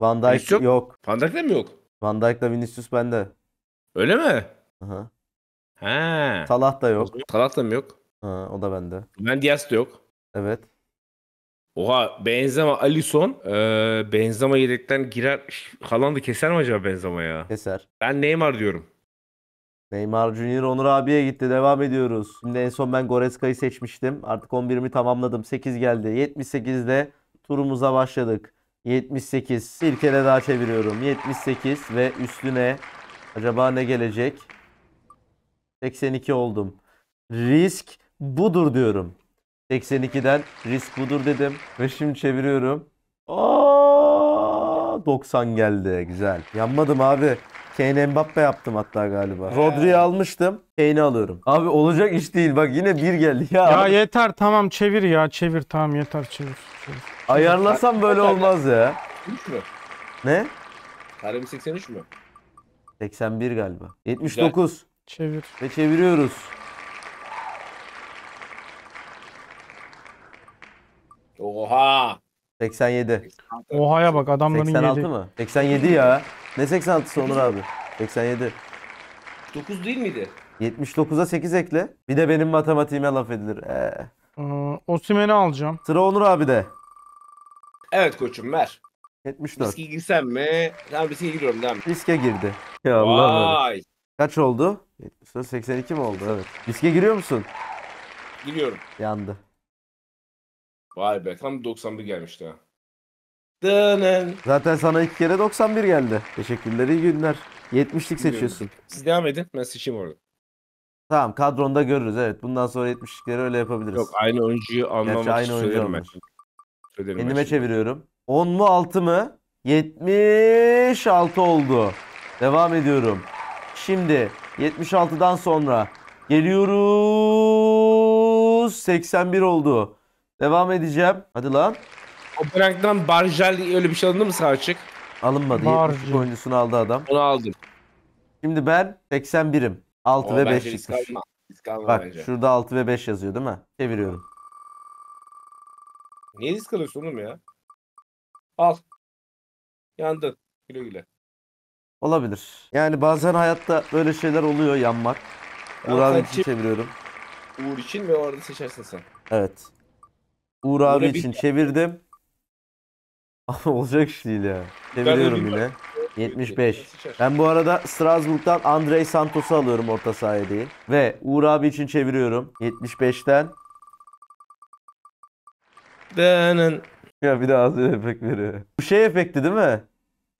Van Dijk yok. yok. Van Dijk de mi yok? Van Dijk'la Vinicius bende. Öyle mi? Aha. He. Salah da yok. Salah da mı yok? hı. o da bende. Ben Diaz da yok. Evet. Oha Benzema Alisson ee, Benzema yedekten girer. Haaland'ı keser mi acaba Benzema ya? Keser. Ben Neymar diyorum. Neymar Junior Onur abiye gitti. Devam ediyoruz. Şimdi en son ben Goretzka'yı seçmiştim. Artık 11'imi tamamladım. 8 geldi. 78'de turumuza başladık. 78. Bir kere daha çeviriyorum. 78 ve üstüne acaba ne gelecek? 82 oldum. Risk budur diyorum. 82'den risk budur dedim. Ve şimdi çeviriyorum. Aa, 90 geldi. Güzel. Yanmadım abi. Kane Mbappe yaptım hatta galiba. Rodri'yi almıştım. Kane'i alıyorum. Abi olacak iş değil. Bak yine bir geldi ya. Ya yeter tamam çevir ya çevir tamam yeter çevir. çevir. Ayarlasam böyle olmaz ya. 3 mü? Ne? Harbi 83 mü? 81 galiba. 79. Çevir. Ve çeviriyoruz. Oha. 87. Oha'ya bak adamların 86 yedi. mı? 87 ya. Ne 86'sı Onur abi? 87. 9 değil miydi? 79'a 8 ekle. Bir de benim matematiğime laf edilir. Ee. Ee, Osimhen'i alacağım. Sıra Onur abi de. Evet koçum ver. 74. Riske girsem mi? Tamam riske giriyorum devam. Riske girdi. Ya Allah. Vay. Kaç oldu? 74, 82 mi oldu? Evet. Riske giriyor musun? Giriyorum. Yandı. Vay be tam 91 gelmişti ha. Dının. Zaten sana iki kere 91 geldi. Teşekkürler iyi günler. 70'lik seçiyorsun. Siz devam edin ben seçeyim orada. Tamam kadronda görürüz evet. Bundan sonra 70'likleri öyle yapabiliriz. Yok aynı oyuncuyu almamak aynı için oyuncu ben. olmuş ederim. Kendime aşkım. çeviriyorum. 10 mu 6 mı? 76 oldu. Devam ediyorum. Şimdi 76'dan sonra geliyoruz. 81 oldu. Devam edeceğim. Hadi lan. O Brank'tan Barjel öyle bir şey alındı mı sağ açık? Alınmadı. Barjel. 70 oyuncusunu aldı adam. Onu aldım. Şimdi ben 81'im. 6 o ve 5 çıkmış. Kalma. Kalma Bak bence. şurada 6 ve 5 yazıyor değil mi? Çeviriyorum. Niye risk alıyorsun oğlum ya? Al. Yandın. Güle güle. Olabilir. Yani bazen hayatta böyle şeyler oluyor yanmak. Uğur abi için çeviriyorum. Uğur için ve orada seçersin sen. Evet. Uğur abi bir- için çevirdim. Ama olacak iş değil ya. Çeviriyorum bilmem. yine. 75. Ben bu arada Strasbourg'dan Andrei Santos'u alıyorum orta sahaya değil. Ve Uğur abi için çeviriyorum. 75'ten Denen. Ya bir de az efekt veriyor. Bu şey efekti değil mi?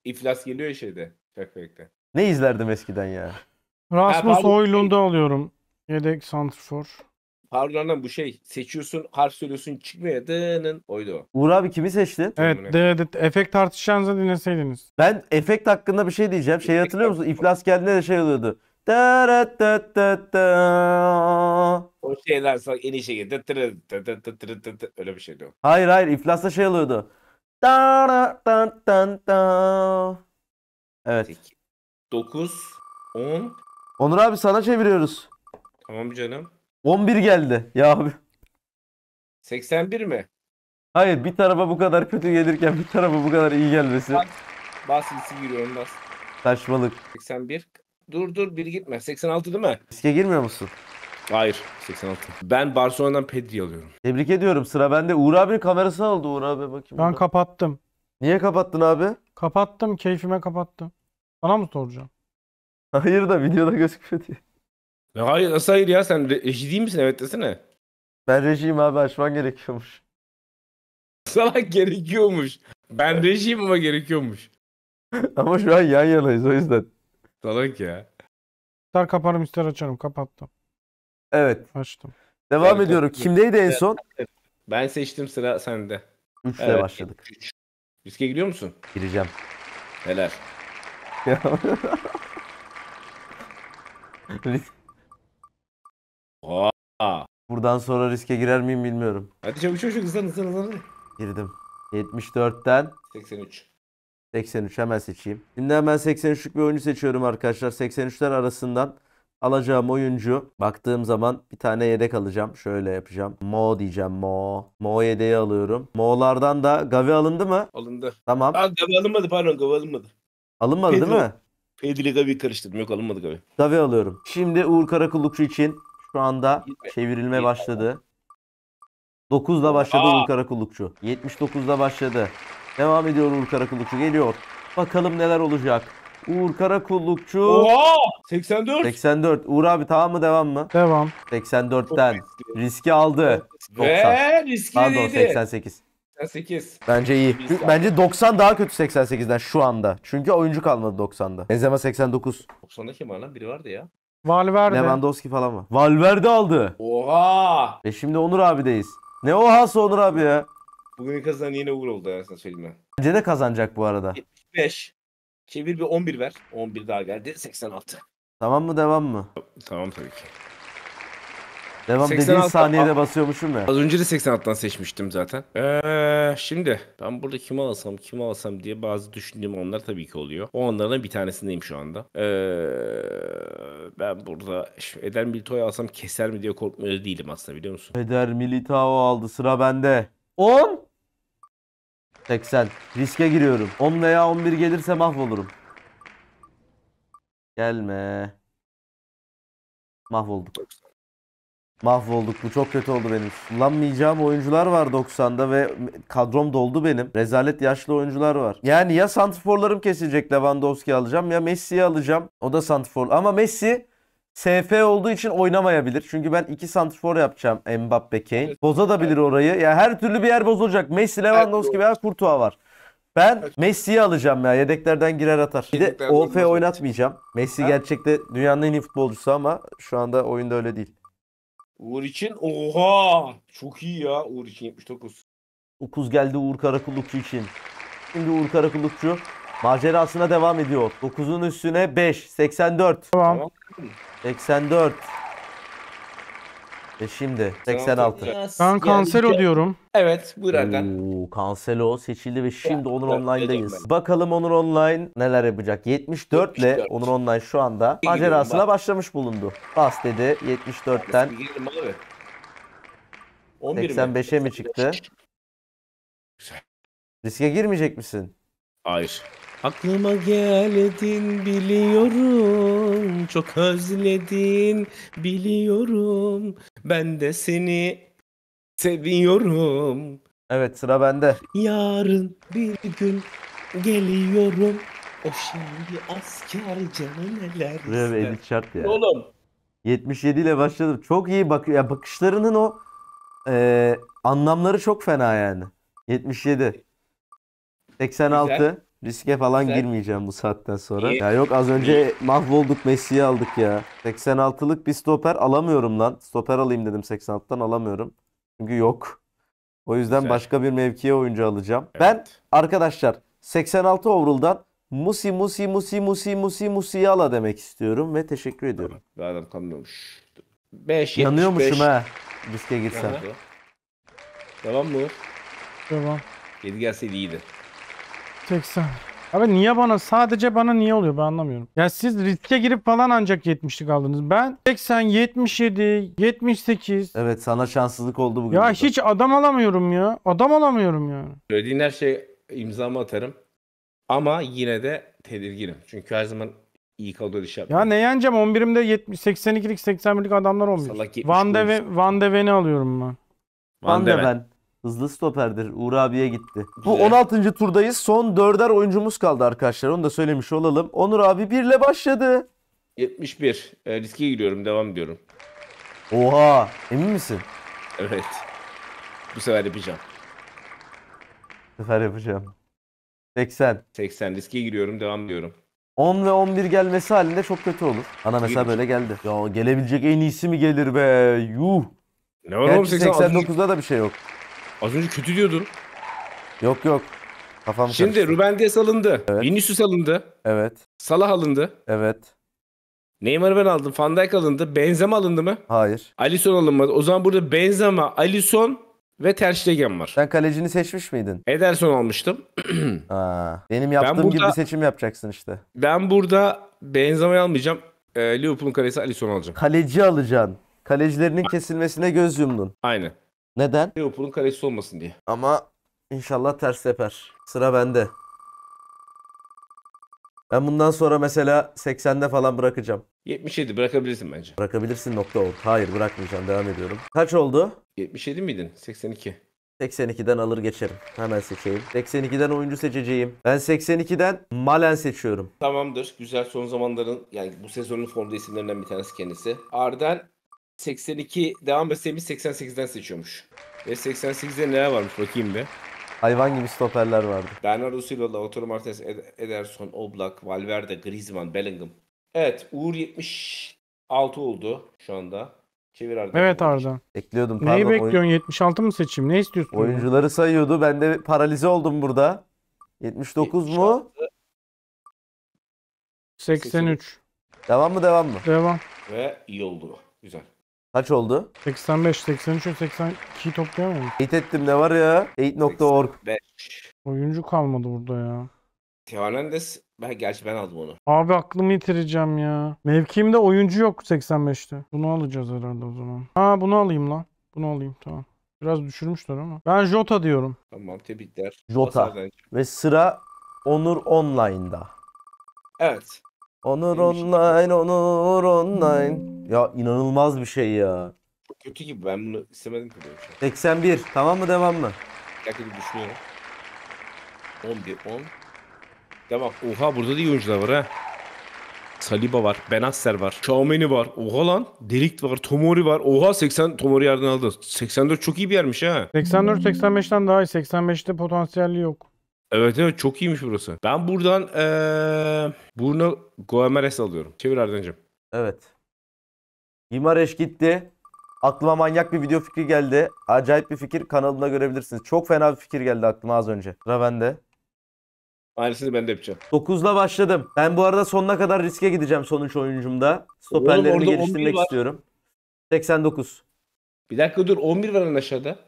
İflas geliyor şeyde. Efekte. Ne izlerdim eskiden ya? Rasmus pardon. Hoylund'u alıyorum. Yedek santrfor. Pardon lan bu şey. Seçiyorsun, harf söylüyorsun çıkmıyor. Dının. Oydu o. Uğur abi kimi seçtin? Evet, de, de, efekt tartışacağınızı dinleseydiniz. Ben efekt hakkında bir şey diyeceğim. Şey hatırlıyor musun? İflas geldiğinde de şey oluyordu. Da da da da da. O şeyler sanki inişe gitti. Tırı tı tı tı tırı tı tı. Öyle bir şey o. Hayır hayır iflasta şey oluyordu. Da da da da da. Evet. 9, 10. Onur abi sana çeviriyoruz. Tamam canım. 11 geldi ya abi. 81 mi? Hayır bir tarafa bu kadar kötü gelirken bir tarafa bu kadar iyi gelmesi. Bas, bas giriyorum bas. Saçmalık. 81, Dur dur bir gitme. 86 değil mi? Riske girmiyor musun? Hayır 86. Ben Barcelona'dan Pedri alıyorum. Tebrik ediyorum. Sıra bende. Uğur abi kamerası aldı. Uğur abi bakayım. Ben kapattım. Niye kapattın abi? Kapattım. Keyfime kapattım. Bana mı soracaksın? Hayır da videoda gözükmüyor diye. hayır nasıl hayır ya sen re- reji değil misin evet desene. Ben rejiyim abi açman gerekiyormuş. Salak gerekiyormuş. Ben rejiyim ama gerekiyormuş. Ama şu an yan yanayız o yüzden. Salak ya. İster kaparım ister açarım. Kapattım. Evet. Açtım. Devam Evet, ediyorum. evet. Kimdeydi en son? Ben seçtim sıra sende. 3 Evet, başladık. Riske giriyor musun? Gireceğim. Helal. Aa. Buradan sonra riske girer miyim bilmiyorum. Hadi çabuk çabuk çabuk, hızlan hızlan hızlan. hızlan. Girdim. 74'ten 83. 83 hemen seçeyim. Şimdi hemen 83'lük bir oyuncu seçiyorum arkadaşlar. 83'ler arasından alacağım oyuncu baktığım zaman bir tane yedek alacağım. Şöyle yapacağım. Mo diyeceğim Mo. Mo yedeği alıyorum. Mo'lardan da Gavi alındı mı? Alındı. Tamam. Aa, Gavi alınmadı pardon Gavi alınmadı. Alınmadı Pedro. değil mi? Pedri Gavi karıştırdım. Yok alınmadı Gavi. Gavi alıyorum. Şimdi Uğur Karakullukçu için şu anda çevrilme başladı. 9'da başladı Aa. Uğur Karakullukçu. 79'la başladı. Devam ediyor Uğur Karakullukçu geliyor. Bakalım neler olacak. Uğur Karakullukçu. Oha! 84. 84. Uğur abi tamam mı devam mı? Devam. 84'ten riski aldı. 90. Ve riski Pardon 88. 88. Bence iyi. Bence 90 daha kötü 88'den şu anda. Çünkü oyuncu kalmadı 90'da. Benzema 89. 90'da kim var lan? Biri vardı ya. Valverde. Lewandowski falan mı? Valverde aldı. Oha! E şimdi Onur abideyiz. Ne ohası Onur abi ya? Bugün kazanan yine Uğur oldu arasında söyleyeyim ben. Bence de kazanacak bu arada. 75. Çevir bir 11 ver. 11 daha geldi. 86. Tamam mı devam mı? Tamam tabii ki. Devam dediğin 86 saniyede Aa. basıyormuşum ya. Az önce de 86'dan seçmiştim zaten. Ee, şimdi ben burada kimi alsam kimi alsam diye bazı düşündüğüm onlar tabii ki oluyor. O onlardan bir tanesindeyim şu anda. Ee, ben burada Eder Milito'yu alsam keser mi diye korkmuyor değilim aslında biliyor musun? Eder Militao aldı sıra bende. 10 80. Riske giriyorum. 10 veya 11 gelirse mahvolurum. Gelme. Mahvolduk. Mahvolduk. Bu çok kötü oldu benim. Kullanmayacağım oyuncular var 90'da ve kadrom doldu benim. Rezalet yaşlı oyuncular var. Yani ya santrforlarım kesilecek Lewandowski alacağım ya Messi'yi alacağım. O da santrfor. Ama Messi SF olduğu için oynamayabilir. Çünkü ben iki santrfor yapacağım Mbappe Kane. Boza da bilir orayı. Ya her türlü bir yer bozulacak. Messi, Lewandowski veya Kurtuğa var. Ben Messi'yi alacağım ya. Yedeklerden girer atar. Bir de OF oynatmayacağım. Messi ha? gerçekte dünyanın en iyi futbolcusu ama şu anda oyunda öyle değil. Uğur için oha çok iyi ya Uğur için 79. 9 geldi Uğur Karakullukçu için. Şimdi Uğur Karakullukçu Macerasına devam ediyor. 9'un üstüne 5. 84. Tamam. 84. Ve şimdi 86. Ben Cancelo diyorum. Evet buyur Erden. Oo, Cancelo seçildi ve şimdi Onur Online'dayız. Bakalım Onur Online neler yapacak. 74 ile Onur Online şu anda İyi macerasına gidiyorum başlamış bulundu. Bas dedi 74'ten Gidelim abi. 11 85'e mi çıktı? Riske girmeyecek misin? Hayır. Aklıma geldin biliyorum Çok özledin biliyorum Ben de seni seviyorum Evet sıra bende. Yarın bir gün geliyorum O şimdi asker canı neler Evet bir şart ya. Oğlum 77 ile başladım. Çok iyi bak ya bakışlarının o e, anlamları çok fena yani. 77. 86. Güzel. Riske falan Güzel. girmeyeceğim bu saatten sonra. İyi. Ya yok az önce mahvolduk Messi'yi aldık ya. 86'lık bir stoper alamıyorum lan. Stoper alayım dedim 86'tan alamıyorum. Çünkü yok. O yüzden Güzel. başka bir mevkiye oyuncu alacağım. Evet. Ben arkadaşlar 86 overall'dan Musi Musi Musi Musi Musi Musi'yi ala demek istiyorum ve teşekkür ediyorum. Tamam. Adam kanmıyormuş. 5 Yanıyormuşum ha riske gitsen. Tamam mı? Tamam. 7 gelseydi iyiydi. 80. Abi niye bana sadece bana niye oluyor ben anlamıyorum. Ya siz riske girip falan ancak 70'lik aldınız. Ben 80, 77, 78. Evet sana şanssızlık oldu bugün. Ya hiç adam alamıyorum ya. Adam alamıyorum yani. Söylediğin her şey imzamı atarım. Ama yine de tedirginim. Çünkü her zaman iyi kadro iş yapmıyor. Ya ne yeneceğim 11'imde 70 82'lik 81'lik adamlar olmuş. Salak 70 Van de Ven'i alıyorum ben. Van, Van ben. Ven. Hızlı stoperdir. Uğur abiye gitti. Bu Güzel. 16. turdayız. Son dörder oyuncumuz kaldı arkadaşlar. Onu da söylemiş olalım. Onur abi birle başladı. 71. E, ee, riske giriyorum. Devam ediyorum. Oha. Emin misin? Evet. Bu sefer yapacağım. Bu sefer yapacağım. 80. 80. Riske giriyorum. Devam ediyorum. 10 ve 11 gelmesi halinde çok kötü olur. Ana mesela böyle geldi. Ya gelebilecek en iyisi mi gelir be? Yuh. Ne var oğlum 80? 89'da da bir şey yok. Az önce kötü diyordun. Yok yok. Kafam Şimdi karıştı. Ruben Dias alındı. Evet. Vinicius alındı. Evet. Salah alındı. Evet. Neymar'ı ben aldım. Van Dijk alındı. Benzema alındı mı? Hayır. Alisson alınmadı. O zaman burada Benzema, Alisson ve Ter Stegen var. Sen kalecini seçmiş miydin? Ederson almıştım. Aa, benim yaptığım ben burada, gibi seçim yapacaksın işte. Ben burada Benzema'yı almayacağım. Ee, Liverpool'un kalesi Alisson'u alacağım. Kaleci alacaksın. Kalecilerinin kesilmesine göz yumdun. Aynen. Neden? Liverpool'un kalesi olmasın diye. Ama inşallah ters teper. Sıra bende. Ben bundan sonra mesela 80'de falan bırakacağım. 77 bırakabilirsin bence. Bırakabilirsin nokta oldu. Hayır bırakmayacağım devam ediyorum. Kaç oldu? 77 miydin? 82. 82'den alır geçerim. Hemen seçeyim. 82'den oyuncu seçeceğim. Ben 82'den Malen seçiyorum. Tamamdır. Güzel son zamanların yani bu sezonun formda isimlerinden bir tanesi kendisi. Arden 82 devam etseymiş 88'den seçiyormuş. Ve 88'de neler varmış bakayım be. Hayvan gibi stoperler vardı. Bernardo Silva, Lautaro Martinez, Ederson, Oblak, Valverde, Griezmann, Bellingham. Evet Uğur 76 oldu şu anda. Çevir Arda. Evet Arda. Bekliyordum pardon. Neyi bekliyorsun? oyun- 76 mı seçeyim? Ne istiyorsun? Oyuncuları sayıyordu. Ben de paralize oldum burada. 79 mu? 83. Devam mı devam mı? Devam. Ve iyi oldu. Güzel. Kaç oldu? 85, 83, 82 toplayamadım. Eğit ettim ne var ya? Eğit.org. 5. Oyuncu kalmadı burada ya. Teo Hernandez, ben, gerçi ben aldım onu. Abi aklımı yitireceğim ya. Mevkimde oyuncu yok 85'te. Bunu alacağız herhalde o zaman. Ha bunu alayım lan. Bunu alayım tamam. Biraz düşürmüşler ama. Ben Jota diyorum. Tamam tebrikler. Jota. Ve sıra Onur Online'da. Evet. Onur Benim işim- online, onur online. Ya inanılmaz bir şey ya. Kötü gibi ben bunu istemedim ki 81 şey. tamam mı devam mı? Bir dakika bir düşünüyorum. 11, 10. Devam. Oha burada da iyi oyuncular var ha. Saliba var. Benasser var. Şaumeni var. Oha lan. Delikt var. Tomori var. Oha 80 Tomori yerden aldı. 84 çok iyi bir yermiş ha. 84-85'ten daha iyi. 85'te potansiyelli yok. Evet evet çok iyiymiş burası. Ben buradan ee, Bruno Gomeres alıyorum. Çevir Erden'cim. Evet. Gimareş gitti. Aklıma manyak bir video fikri geldi. Acayip bir fikir. Kanalımda görebilirsiniz. Çok fena bir fikir geldi aklıma az önce. Sıra Aynısını ben de yapacağım. 9'la başladım. Ben bu arada sonuna kadar riske gideceğim sonuç oyuncumda. Stoperlerimi Oğlum, geliştirmek istiyorum. 89. Bir dakika dur 11 var aşağıda.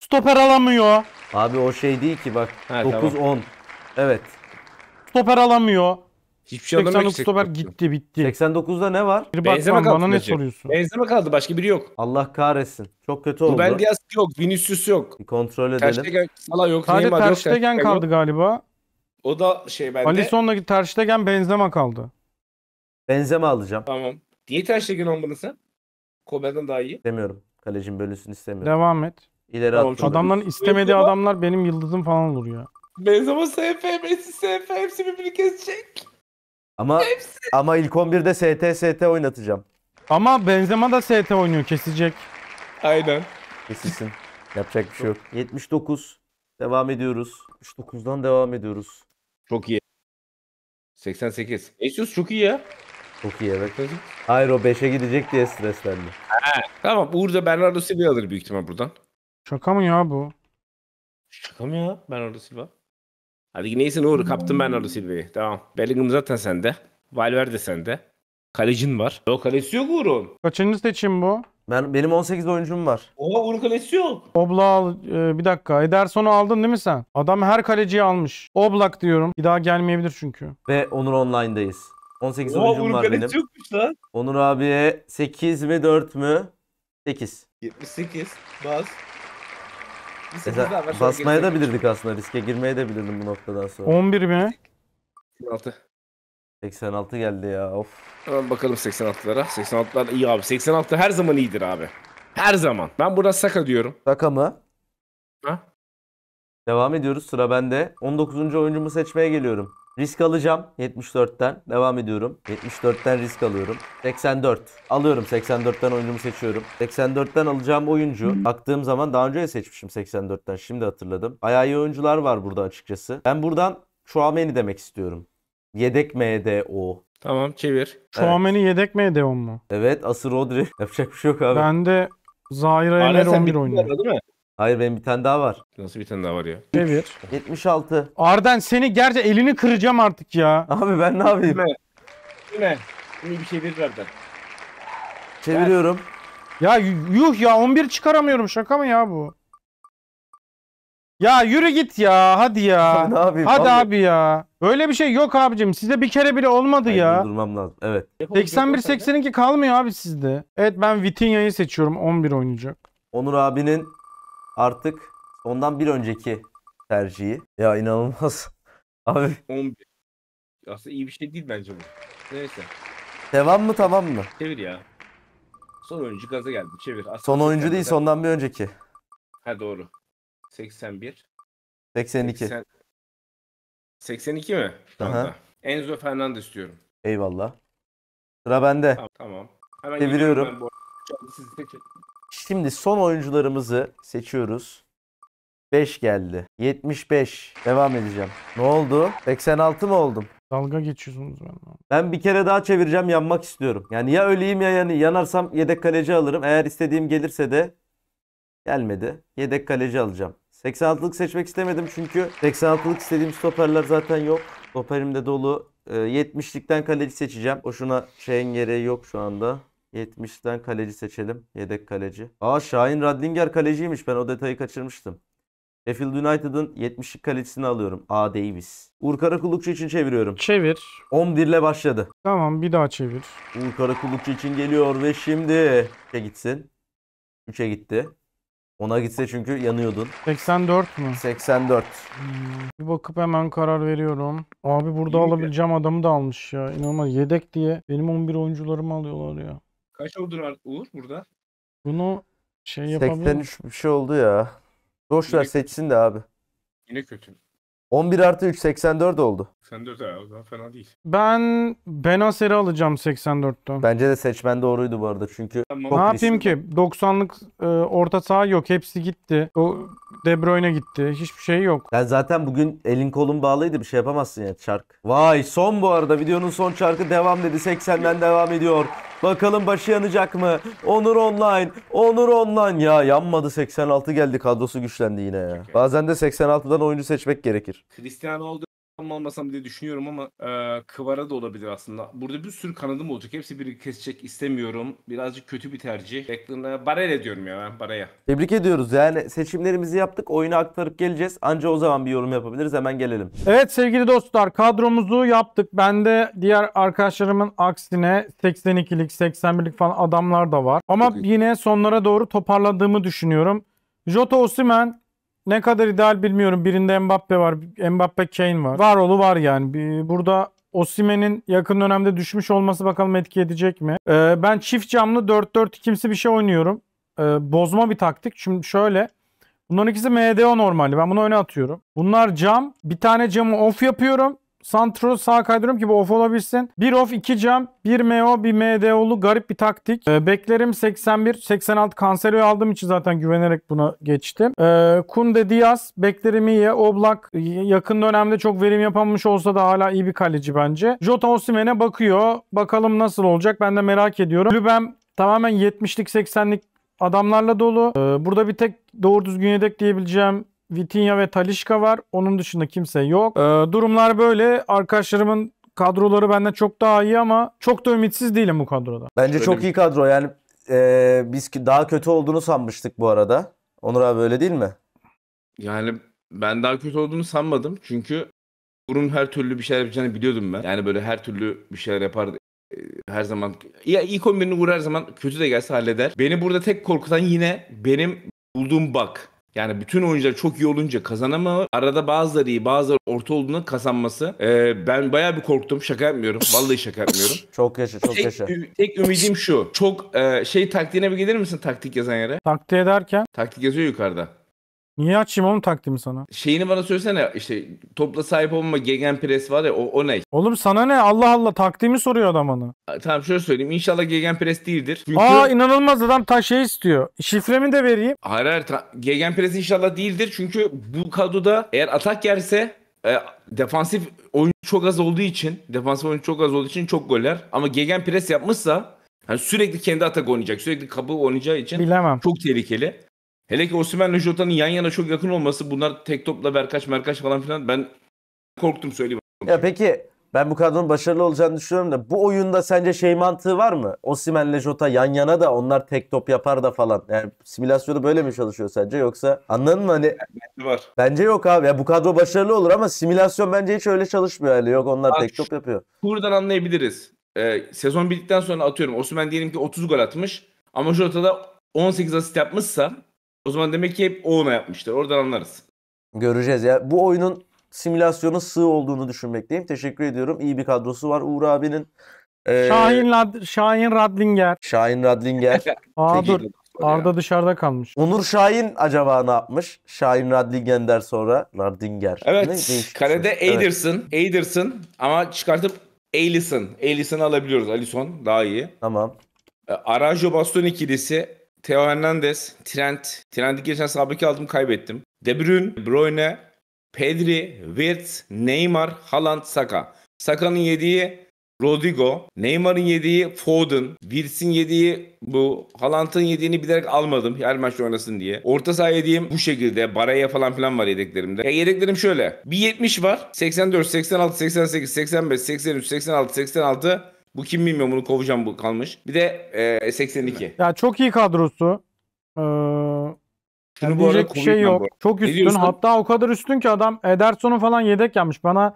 Stoper alamıyor. Abi o şey değil ki bak. Ha, 9-10. Evet. Stoper alamıyor. Hiçbir şey anlamak 89 stoper gitti bitti. 89'da ne var? Bir bak kaldı bana ne bence. soruyorsun? Benzema kaldı başka biri yok. Allah kahretsin. Çok kötü oldu. Ben Diaz yok, Vinicius yok. Bir kontrol edelim. Terstegen yok, Sadece Neymar yok. kaldı galiba. O da şey bende. Alisson'la Terstegen Benzema kaldı. Benzema alacağım. Tamam. Niye Ter Stegen olmadın sen? Kobe'den daha iyi. Demiyorum. Kalecim bölünsün istemiyorum. Devam et. İleri Oğlum, attım. Adamların istemediği Benzema- adamlar benim yıldızım falan olur ya. Benzema SF, Messi SF hepsi birbirini kesecek. Ama ama ilk 11'de ST ST oynatacağım. Ama Benzema da ST oynuyor kesecek. Aynen. Kesilsin. Yapacak bir şey yok. 79. Devam ediyoruz. 79'dan devam ediyoruz. Çok iyi. 88. Esius çok iyi ya. Çok iyi evet. Hayır o 5'e gidecek diye streslendi. Tamam Uğur da Bernardo Silva alır büyük ihtimal buradan. Şaka mı ya bu? Şaka mı ya Bernardo Silva? Hadi neyse ne olur kaptın Bernardo Silva'yı. Tamam. Bellingham zaten sende. Valverde sende. Kalecin var. O kalesi yok Uğur'un. Kaçıncı seçim bu? Ben benim 18 oyuncum var. Oha Uğur'un kalesi yok. Oblak e, bir dakika. Ederson'u aldın değil mi sen? Adam her kaleciyi almış. Oblak diyorum. Bir daha gelmeyebilir çünkü. Ve Onur Online'dayız. 18 Oha, oyuncum var benim. yokmuş lan. Onur abiye 8 mi 4 mü? 8. 78. Bas. Mesela basmaya da bilirdik aslında. Riske girmeye de bilirdim bu noktadan sonra. 11 mi? 86. 86 geldi ya of. Hemen bakalım 86'lara. 86'lar iyi abi. 86 her zaman iyidir abi. Her zaman. Ben burada Saka diyorum. Saka mı? Ha? Devam ediyoruz. Sıra bende. 19. oyuncumu seçmeye geliyorum. Risk alacağım 74'ten. Devam ediyorum. 74'ten risk alıyorum. 84. Alıyorum 84'ten oyuncumu seçiyorum. 84'ten alacağım oyuncu. Baktığım zaman daha önce de seçmişim 84'ten. Şimdi hatırladım. Bayağı iyi oyuncular var burada açıkçası. Ben buradan Chouameni demek istiyorum. Yedek MDO. Tamam çevir. Chouameni evet. yedek MDO mu? Evet. Asır Rodri. Yapacak bir şey yok abi. Ben de Zahir Emer 11 oynuyor. Değil mi? Hayır benim bir tane daha var. Nasıl bir tane daha var ya? Ne Çevir. 76. Arden seni gerçi elini kıracağım artık ya. Abi ben ne yapayım? Kime? Kime? Şimdi bir şey verir Arden. Çeviriyorum. Ya yuh ya 11 çıkaramıyorum şaka mı ya bu? Ya yürü git ya hadi ya. ne yapayım? Hadi abi? ya. Öyle bir şey yok abicim. Sizde bir kere bile olmadı Hayır, ya. Durmam lazım. Evet. 81-82 kalmıyor abi sizde. Evet ben Vitinya'yı seçiyorum 11 oynayacak. Onur abinin artık ondan bir önceki tercihi. Ya inanılmaz. Abi 11. Aslında iyi bir şey değil bence bu. Neyse. Devam mı tamam mı? Çevir ya. Son oyuncu gaza geldi. Çevir. Aslında Son oyuncu değil ondan bir önceki. Ha doğru. 81. 82. 82 mi? Aha. Enzo Fernandez diyorum. Eyvallah. Sıra bende. Tamam. tamam. Hemen Çeviriyorum. ben bu arada. Şimdi son oyuncularımızı seçiyoruz. 5 geldi. 75. Devam edeceğim. Ne oldu? 86 mı oldum? Dalga geçiyorsunuz benimle. Ben bir kere daha çevireceğim yanmak istiyorum. Yani ya öleyim ya yani yanarsam yedek kaleci alırım. Eğer istediğim gelirse de gelmedi. Yedek kaleci alacağım. 86'lık seçmek istemedim çünkü 86'lık istediğim stoperler zaten yok. Stoperim de dolu. 70'likten ee, kaleci seçeceğim. O şuna şeyin gereği yok şu anda. 70'ten kaleci seçelim. Yedek kaleci. Aa Şahin Radlinger kaleciymiş. Ben o detayı kaçırmıştım. Sheffield United'ın 70'lik kalecisini alıyorum. A. Davis. Urkara kulukçu için çeviriyorum. Çevir. 11 ile başladı. Tamam bir daha çevir. Urkara kulukçu için geliyor ve şimdi 3'e gitsin. 3'e gitti. Ona gitse çünkü yanıyordun. 84 mü? 84. Hmm, bir bakıp hemen karar veriyorum. Abi burada İyi alabileceğim ya. adamı da almış ya. İnanılmaz. Yedek diye benim 11 oyuncularımı alıyorlar ya. Kaç oldu Uğur burada? Bunu şey yapabilir miyim? 83 bir şey oldu ya. Boşver seçsin de abi. Yine kötü. 11 artı 3 84 oldu. 84 ha o zaman fena değil. Ben Benaseri alacağım 84'ten. Bence de seçmen doğruydu bu arada çünkü Tamam. Ne yapayım ki? 90'lık e, orta saha yok. Hepsi gitti. O De Bruyne gitti. Hiçbir şey yok. ben zaten bugün elin kolun bağlıydı bir şey yapamazsın ya çark. Vay son bu arada videonun son çarkı devam dedi 80'den devam ediyor. Bakalım başı yanacak mı? Onur Online. Onur Online. Ya yanmadı 86 geldi. Kadrosu güçlendi yine ya. Bazen de 86'dan oyuncu seçmek gerekir. Cristiano mı almasam diye düşünüyorum ama e, Kıvara da olabilir aslında. Burada bir sürü kanadım olacak. Hepsi biri kesecek istemiyorum. Birazcık kötü bir tercih. Declan'a Barella diyorum ya ben baraya. Tebrik ediyoruz. Yani seçimlerimizi yaptık. Oyunu aktarıp geleceğiz. Anca o zaman bir yorum yapabiliriz. Hemen gelelim. Evet sevgili dostlar kadromuzu yaptık. Ben de diğer arkadaşlarımın aksine 82'lik 81'lik falan adamlar da var. Ama yine sonlara doğru toparladığımı düşünüyorum. Jota Osimen ne kadar ideal bilmiyorum. Birinde Mbappe var. Mbappe Kane var. Varolu var yani. Burada Osimen'in yakın dönemde düşmüş olması bakalım etki edecek mi? Ee, ben çift camlı 4-4-2'msi bir şey oynuyorum. Ee, bozma bir taktik. Şimdi şöyle. Bunların ikisi MDO normali. Ben bunu öne atıyorum. Bunlar cam. Bir tane camı off yapıyorum. Santro sağ kaydırıyorum ki bu off olabilsin. Bir off, iki cam, bir MO, bir MDO'lu garip bir taktik. Ee, beklerim 81, 86 Cancelo'yu aldığım için zaten güvenerek buna geçtim. Ee, Kunde Diaz, beklerim iyi. Oblak yakın dönemde çok verim yapamamış olsa da hala iyi bir kaleci bence. Jota Osimen'e bakıyor. Bakalım nasıl olacak ben de merak ediyorum. Lübem tamamen 70'lik 80'lik adamlarla dolu. Ee, burada bir tek doğru düzgün yedek diyebileceğim Vitinha ve Talişka var. Onun dışında kimse yok. Ee, durumlar böyle. Arkadaşlarımın kadroları benden çok daha iyi ama çok da ümitsiz değilim bu kadroda. Bence Öyle çok mi? iyi kadro. Yani e, biz daha kötü olduğunu sanmıştık bu arada. Onur abi öyle değil mi? Yani ben daha kötü olduğunu sanmadım. Çünkü burun her türlü bir şeyler yapacağını biliyordum ben. Yani böyle her türlü bir şeyler yapar. E, her zaman ya ilk 11'ini Uğur her zaman kötü de gelse halleder. Beni burada tek korkutan yine benim bulduğum bak. Yani bütün oyuncular çok iyi olunca kazanamıyor. Arada bazıları iyi bazıları orta olduğunda kazanması. Ee, ben baya bir korktum. Şaka yapmıyorum. Vallahi şaka yapmıyorum. çok yaşa çok tek, yaşa. Tek ümidim şu. Çok e, şey taktiğine bir gelir misin taktik yazan yere? Taktiğe derken? Taktik yazıyor yukarıda. Niye açayım oğlum taktiğimi sana? Şeyini bana söylesene işte topla sahip olma gegenpress var ya o, o ne? Oğlum sana ne? Allah Allah taktiğimi soruyor adam bana. tamam şöyle söyleyeyim inşallah gegenpress değildir. Çünkü... Aa inanılmaz adam ta şey istiyor. Şifremi de vereyim. Hayır hayır gegenpress inşallah değildir çünkü bu kadroda eğer atak yerse e, defansif oyun çok az olduğu için defansif oyun çok az olduğu için çok goller ama gegenpress yapmışsa yani sürekli kendi atak oynayacak. Sürekli kapı oynayacağı için Bilemem. çok tehlikeli. Hele ki Osimhen'le Jota'nın yan yana çok yakın olması bunlar tek topla Berkaç Merkaç falan filan ben korktum söyleyeyim. Ya peki ben bu kadronun başarılı olacağını düşünüyorum da bu oyunda sence şey mantığı var mı? Osimhen'le Jota yan yana da onlar tek top yapar da falan. Yani simülasyonu böyle mi çalışıyor sence yoksa anladın mı hani? Bence var. Bence yok abi. Ya bu kadro başarılı olur ama simülasyon bence hiç öyle çalışmıyor yani. Yok onlar Bak, tek top yapıyor. Buradan anlayabiliriz. Ee, sezon bittikten sonra atıyorum Osimhen diyelim ki 30 gol atmış ama Jota da 18 asist yapmışsa o zaman demek ki hep Oğun'a yapmışlar. Oradan anlarız. Göreceğiz ya. Bu oyunun simülasyonun sığ olduğunu düşünmekteyim. Teşekkür ediyorum. İyi bir kadrosu var Uğur abinin. Ee, Şahin, Rad Şahin Radlinger. Şahin Radlinger. Aa dur. Arda ya. dışarıda kalmış. Onur Şahin acaba ne yapmış? Şahin Radlinger'den sonra Radlinger. Evet. Ne? Kalede şey. Ederson. Evet. Ederson ama çıkartıp Alisson. Alisson'ı alabiliyoruz. Alisson daha iyi. Tamam. Ee, Arajo Baston ikilisi Theo Hernandez, Trent. Trent'i geçen sabahki aldım kaybettim. De Bruyne, Bruyne, Pedri, Wirtz, Neymar, Haaland, Saka. Saka'nın yediği Rodrigo, Neymar'ın yediği Foden, Wirtz'in yediği bu Haaland'ın yediğini bilerek almadım her maçta oynasın diye. Orta saha yediğim bu şekilde. Baraya falan filan var yedeklerimde. Ya yedeklerim şöyle. Bir 70 var. 84, 86, 88, 85, 83, 86, 86, bu kim bilmiyorum bunu kovacağım bu kalmış. Bir de e, 82. Ya çok iyi kadrosu. Ee, Şunu bu arada bir şey komik lan yok. bu Çok Ne üstün. Hatta o kadar üstün ki adam Ederson'u falan yedek yapmış. Bana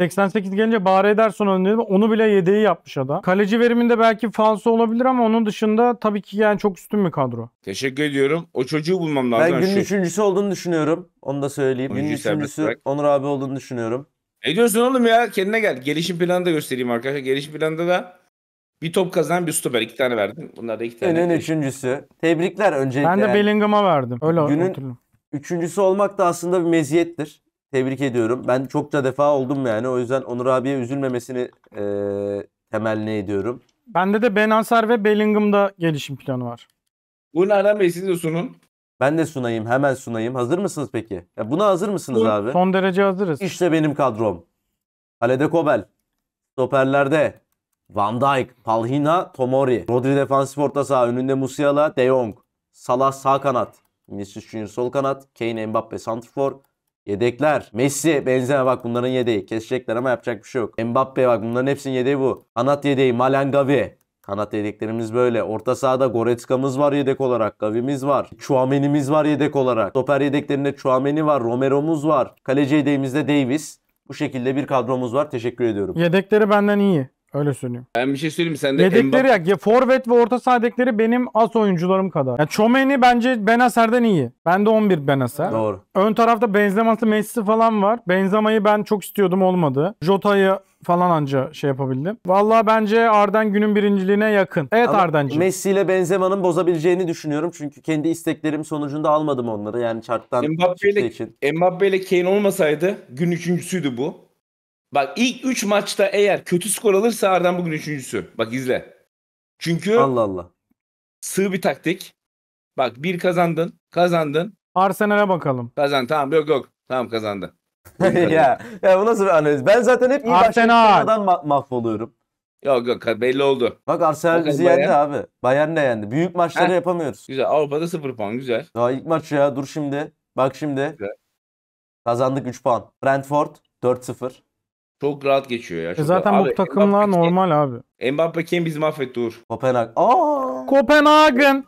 88 gelince bari Ederson önünde onu bile yedeği yapmış adam. Kaleci veriminde belki falso olabilir ama onun dışında tabii ki yani çok üstün bir kadro. Teşekkür ediyorum. O çocuğu bulmam lazım. Ben günün şu. üçüncüsü olduğunu düşünüyorum. Onu da söyleyeyim. Günün Oyuncuyu serbest üçüncüsü bırak. Onur abi olduğunu düşünüyorum. Ne diyorsun oğlum ya? Kendine gel. Gelişim planı da göstereyim arkadaşlar. Gelişim planında da bir top kazanan bir stoper. iki tane verdim. Bunlar da iki tane. Günün üçüncüsü. Tebrikler öncelikle. Ben de Bellingham'a verdim. Öyle Günün hatırladım. üçüncüsü olmak da aslında bir meziyettir. Tebrik ediyorum. Ben çokça defa oldum yani. O yüzden Onur abiye üzülmemesini e, temenni ediyorum. Bende de Ben Ansar ve Bellingham'da gelişim planı var. Bunu aramayı siz de sunun. Ben de sunayım, hemen sunayım. Hazır mısınız peki? Ya buna hazır mısınız abi? Son derece hazırız. İşte benim kadrom. Kalede Kobel. Stoperlerde Van Dijk, Palhina, Tomori. Rodri defansif orta saha. Önünde Musiala, De Jong. Salah sağ kanat. Vinicius Junior sol kanat. Kane, Mbappe, Santrfor. Yedekler. Messi, Benzema bak bunların yedeği. Kesecekler ama yapacak bir şey yok. Mbappe bak bunların hepsinin yedeği bu. Anat yedeği, Malengavi. Kanat yedeklerimiz böyle. Orta sahada Goretzka'mız var yedek olarak. Gavi'miz var. Chouameni'miz var yedek olarak. Stoper yedeklerinde Chouameni var. Romero'muz var. Kaleci yedeğimizde Davis. Bu şekilde bir kadromuz var. Teşekkür ediyorum. Yedekleri benden iyi. Öyle söyleyeyim. Ben bir şey söyleyeyim Sen de Yedekleri Mbappe... ya, forvet ve orta sahadekleri benim as oyuncularım kadar. Yani Çomeni bence Benaser'den iyi. Ben de 11 Benaser. Doğru. Ön tarafta Benzema'sı Messi falan var. Benzema'yı ben çok istiyordum olmadı. Jota'yı falan anca şey yapabildim. Valla bence Arden günün birinciliğine yakın. Evet Ama Messi ile Benzema'nın bozabileceğini düşünüyorum. Çünkü kendi isteklerim sonucunda almadım onları. Yani çarptan. Mbappe ile, için. Mbappe ile Kane olmasaydı gün üçüncüsüydü bu. Bak ilk 3 maçta eğer kötü skor alırsa Arden bugün üçüncüsü. Bak izle. Çünkü Allah Allah. Sığ bir taktik. Bak bir kazandın, kazandın. Arsenal'e bakalım. Kazan tamam yok yok. Tamam kazandı. ya, ya bu nasıl bir analiz? Ben zaten hep iyi başlayan ma- mahvoluyorum. Yok yok belli oldu. Bak Arsenal Bakın bizi yendi abi. Bayern de yendi. Büyük maçları Heh. yapamıyoruz. Güzel. Avrupa'da 0 puan güzel. Daha ilk maç ya dur şimdi. Bak şimdi. Güzel. Kazandık 3 puan. Brentford 4-0. Çok rahat geçiyor ya. E çok E zaten rahat. bu Abi, takımlar Mbappe- normal abi. Mbappe kim bizi mahvetti Uğur. Kopenhag. Aa! Kopenhagen.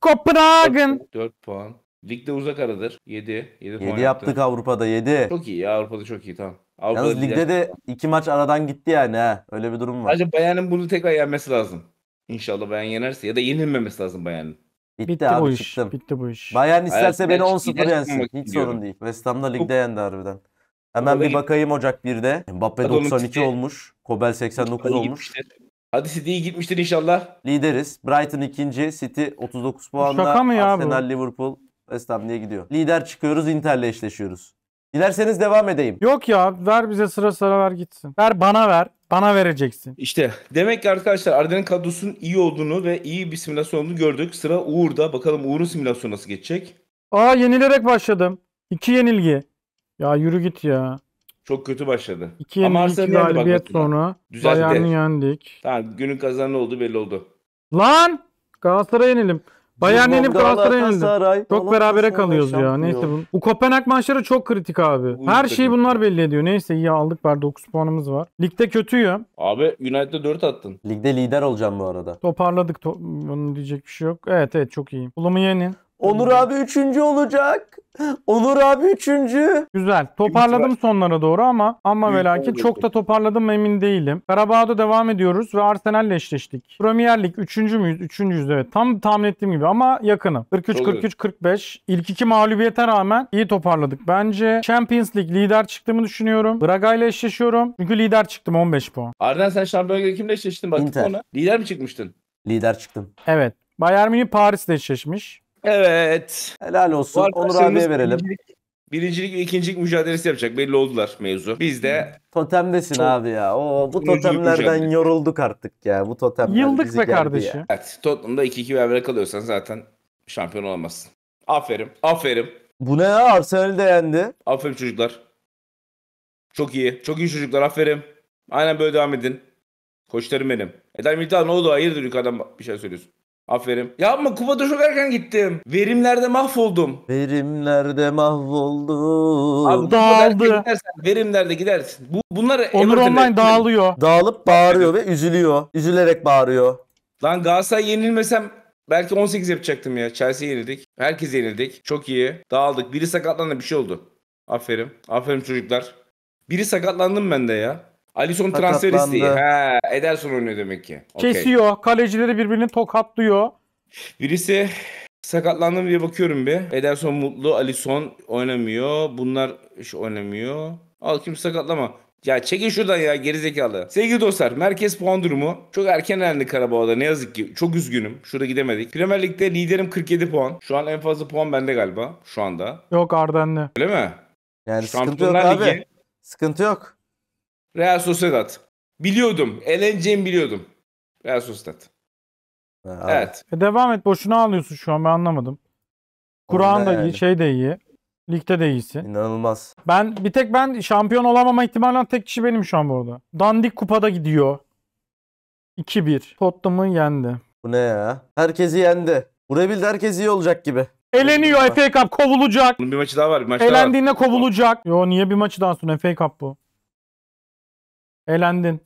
Kopenhagen. 4 puan. Ligde uzak aradır. 7. 7 puan yaptık Avrupa'da 7. Çok iyi ya Avrupa'da çok iyi tamam. Avrupa'da Yalnız ligde de iki maç aradan gitti yani ha. Öyle bir durum var. Sadece Bayern'in bunu tekrar yenmesi lazım. İnşallah Bayern yenerse ya da yenilmemesi lazım Bayern'in. Bitti, Bitti bu iş. çıktım. Bitti bu iş. Bayern isterse beni Hayatımda hiç 10-0 yensin. Hiç izliyorum. sorun değil. West Ham'da ligde yendi harbiden. Hemen bir bakayım Ocak 1'de. Mbappe 92 olmuş. Kobel 89 olmuş. Hadi City iyi gitmiştir inşallah. Lideriz. Brighton ikinci. City 39 puanla. Şaka mı ya Arsenal, bu? Liverpool, West Ham diye gidiyor. Lider çıkıyoruz. Inter'le eşleşiyoruz. Dilerseniz devam edeyim. Yok ya ver bize sıra sıra ver gitsin. Ver bana ver. Bana vereceksin. İşte demek ki arkadaşlar Arda'nın kadrosunun iyi olduğunu ve iyi bir simülasyon olduğunu gördük. Sıra Uğur'da. Bakalım Uğur'un simülasyonu nasıl geçecek? Aa yenilerek başladım. İki yenilgi. Ya yürü git ya. Çok kötü başladı. 2 Ama yenilgi 2 Arsenal yendi bak galibiyet mesela. sonra. Bayern'i yendik. Tamam günün kazananı oldu belli oldu. Lan! Galatasaray'a yenelim. Bayern yenip Galatasaray'a yenildim. Çok berabere kalıyoruz ya. Neyse bu, bu Kopenhag maçları çok kritik abi. Bu Her şeyi bunlar belli ediyor. Neyse iyi aldık bari 9 puanımız var. Ligde kötüyüm. Abi United'da 4 attın. Ligde lider olacağım bu arada. Toparladık. To- Bunun diyecek bir şey yok. Evet evet çok iyiyim. Kulumu yenin. Onur abi üçüncü olacak. Onur abi üçüncü. Güzel. Toparladım sonlara doğru ama ama Büyük ve oldu. çok da toparladım emin değilim. Karabağ'da devam ediyoruz ve Arsenal'le eşleştik. Premier Lig üçüncü müyüz? Üçüncüyüz evet. Tam tahmin ettiğim gibi ama yakınım. 43, 43, 45. İlk iki mağlubiyete rağmen iyi toparladık. Bence Champions League lider çıktığımı düşünüyorum. Braga ile eşleşiyorum. Çünkü lider çıktım 15 puan. Arden sen şampiyon Ligi'nde kimle eşleştin? Baktık Inter. ona. Lider mi çıkmıştın? Lider çıktım. Evet. Bayern Münih Paris'le eşleşmiş. Evet. Helal olsun. Onur abiye verelim. Birincilik, ve ikincilik mücadelesi yapacak. Belli oldular mevzu. Biz de Totemdesin Çok- abi ya. Oo, bu totemlerden yorulduk artık ya. Bu totemler Yıldık bizi be geldi ya. evet, Tottenham'da 2-2 beraber kalıyorsan zaten şampiyon olamazsın. Aferin. Aferin. Bu ne ya? Arsenal de yendi. Aferin çocuklar. Çok iyi. Çok iyi çocuklar. Aferin. Aynen böyle devam edin. Koçlarım benim. Eder Militao ne oldu? Hayırdır yukarıdan bir şey söylüyorsun. Aferin. Ya ama kupada çok erken gittim. Verimlerde mahvoldum. Verimlerde mahvoldum. Abi Dağıldı. gidersen verimlerde gidersin. Bu, bunları Onur Everton'e- online dağılıyor. Dağılıp bağırıyor ve üzülüyor. Üzülerek bağırıyor. Lan Galatasaray yenilmesem belki 18 yapacaktım ya. Chelsea yenildik. Herkes yenildik. Çok iyi. Dağıldık. Biri sakatlandı bir şey oldu. Aferin. Aferin çocuklar. Biri sakatlandım ben de ya. Alisson transfer Sakatlandı. isteği. He, Ederson oynuyor demek ki. Okey. Kesiyor. Kalecileri birbirini tokatlıyor. Birisi sakatlandım diye bakıyorum bir. Ederson mutlu, Alisson oynamıyor. Bunlar hiç oynamıyor. Al kimse sakatlama. Ya çekin şuradan ya gerizekalı. Sevgili dostlar merkez puan durumu çok erken elendi Karabağ'da ne yazık ki. Çok üzgünüm. Şurada gidemedik. Premier Lig'de liderim 47 puan. Şu an en fazla puan bende galiba şu anda. Yok Arden'le. Öyle mi? Yani sıkıntı yok abi. Ligi. Sıkıntı yok. Real Sociedad. Biliyordum. Eleneceğimi biliyordum. Real Sociedad. Ha, evet. E devam et. Boşuna alıyorsun şu an. Ben anlamadım. Kur'an da yani. iyi. Şey de iyi. Ligde de iyisi. İnanılmaz. Ben bir tek ben şampiyon olamama ihtimalen tek kişi benim şu an burada. arada. Dandik kupada gidiyor. 2-1. Tottenham'ı yendi. Bu ne ya? Herkesi yendi. Buraya bildi herkes iyi olacak gibi. Eleniyor FA Cup kovulacak. Bunun bir maçı daha var. Bir maç Elendiğinde daha var. kovulacak. Yo niye bir maçı daha sonra FA Cup bu? Elendin.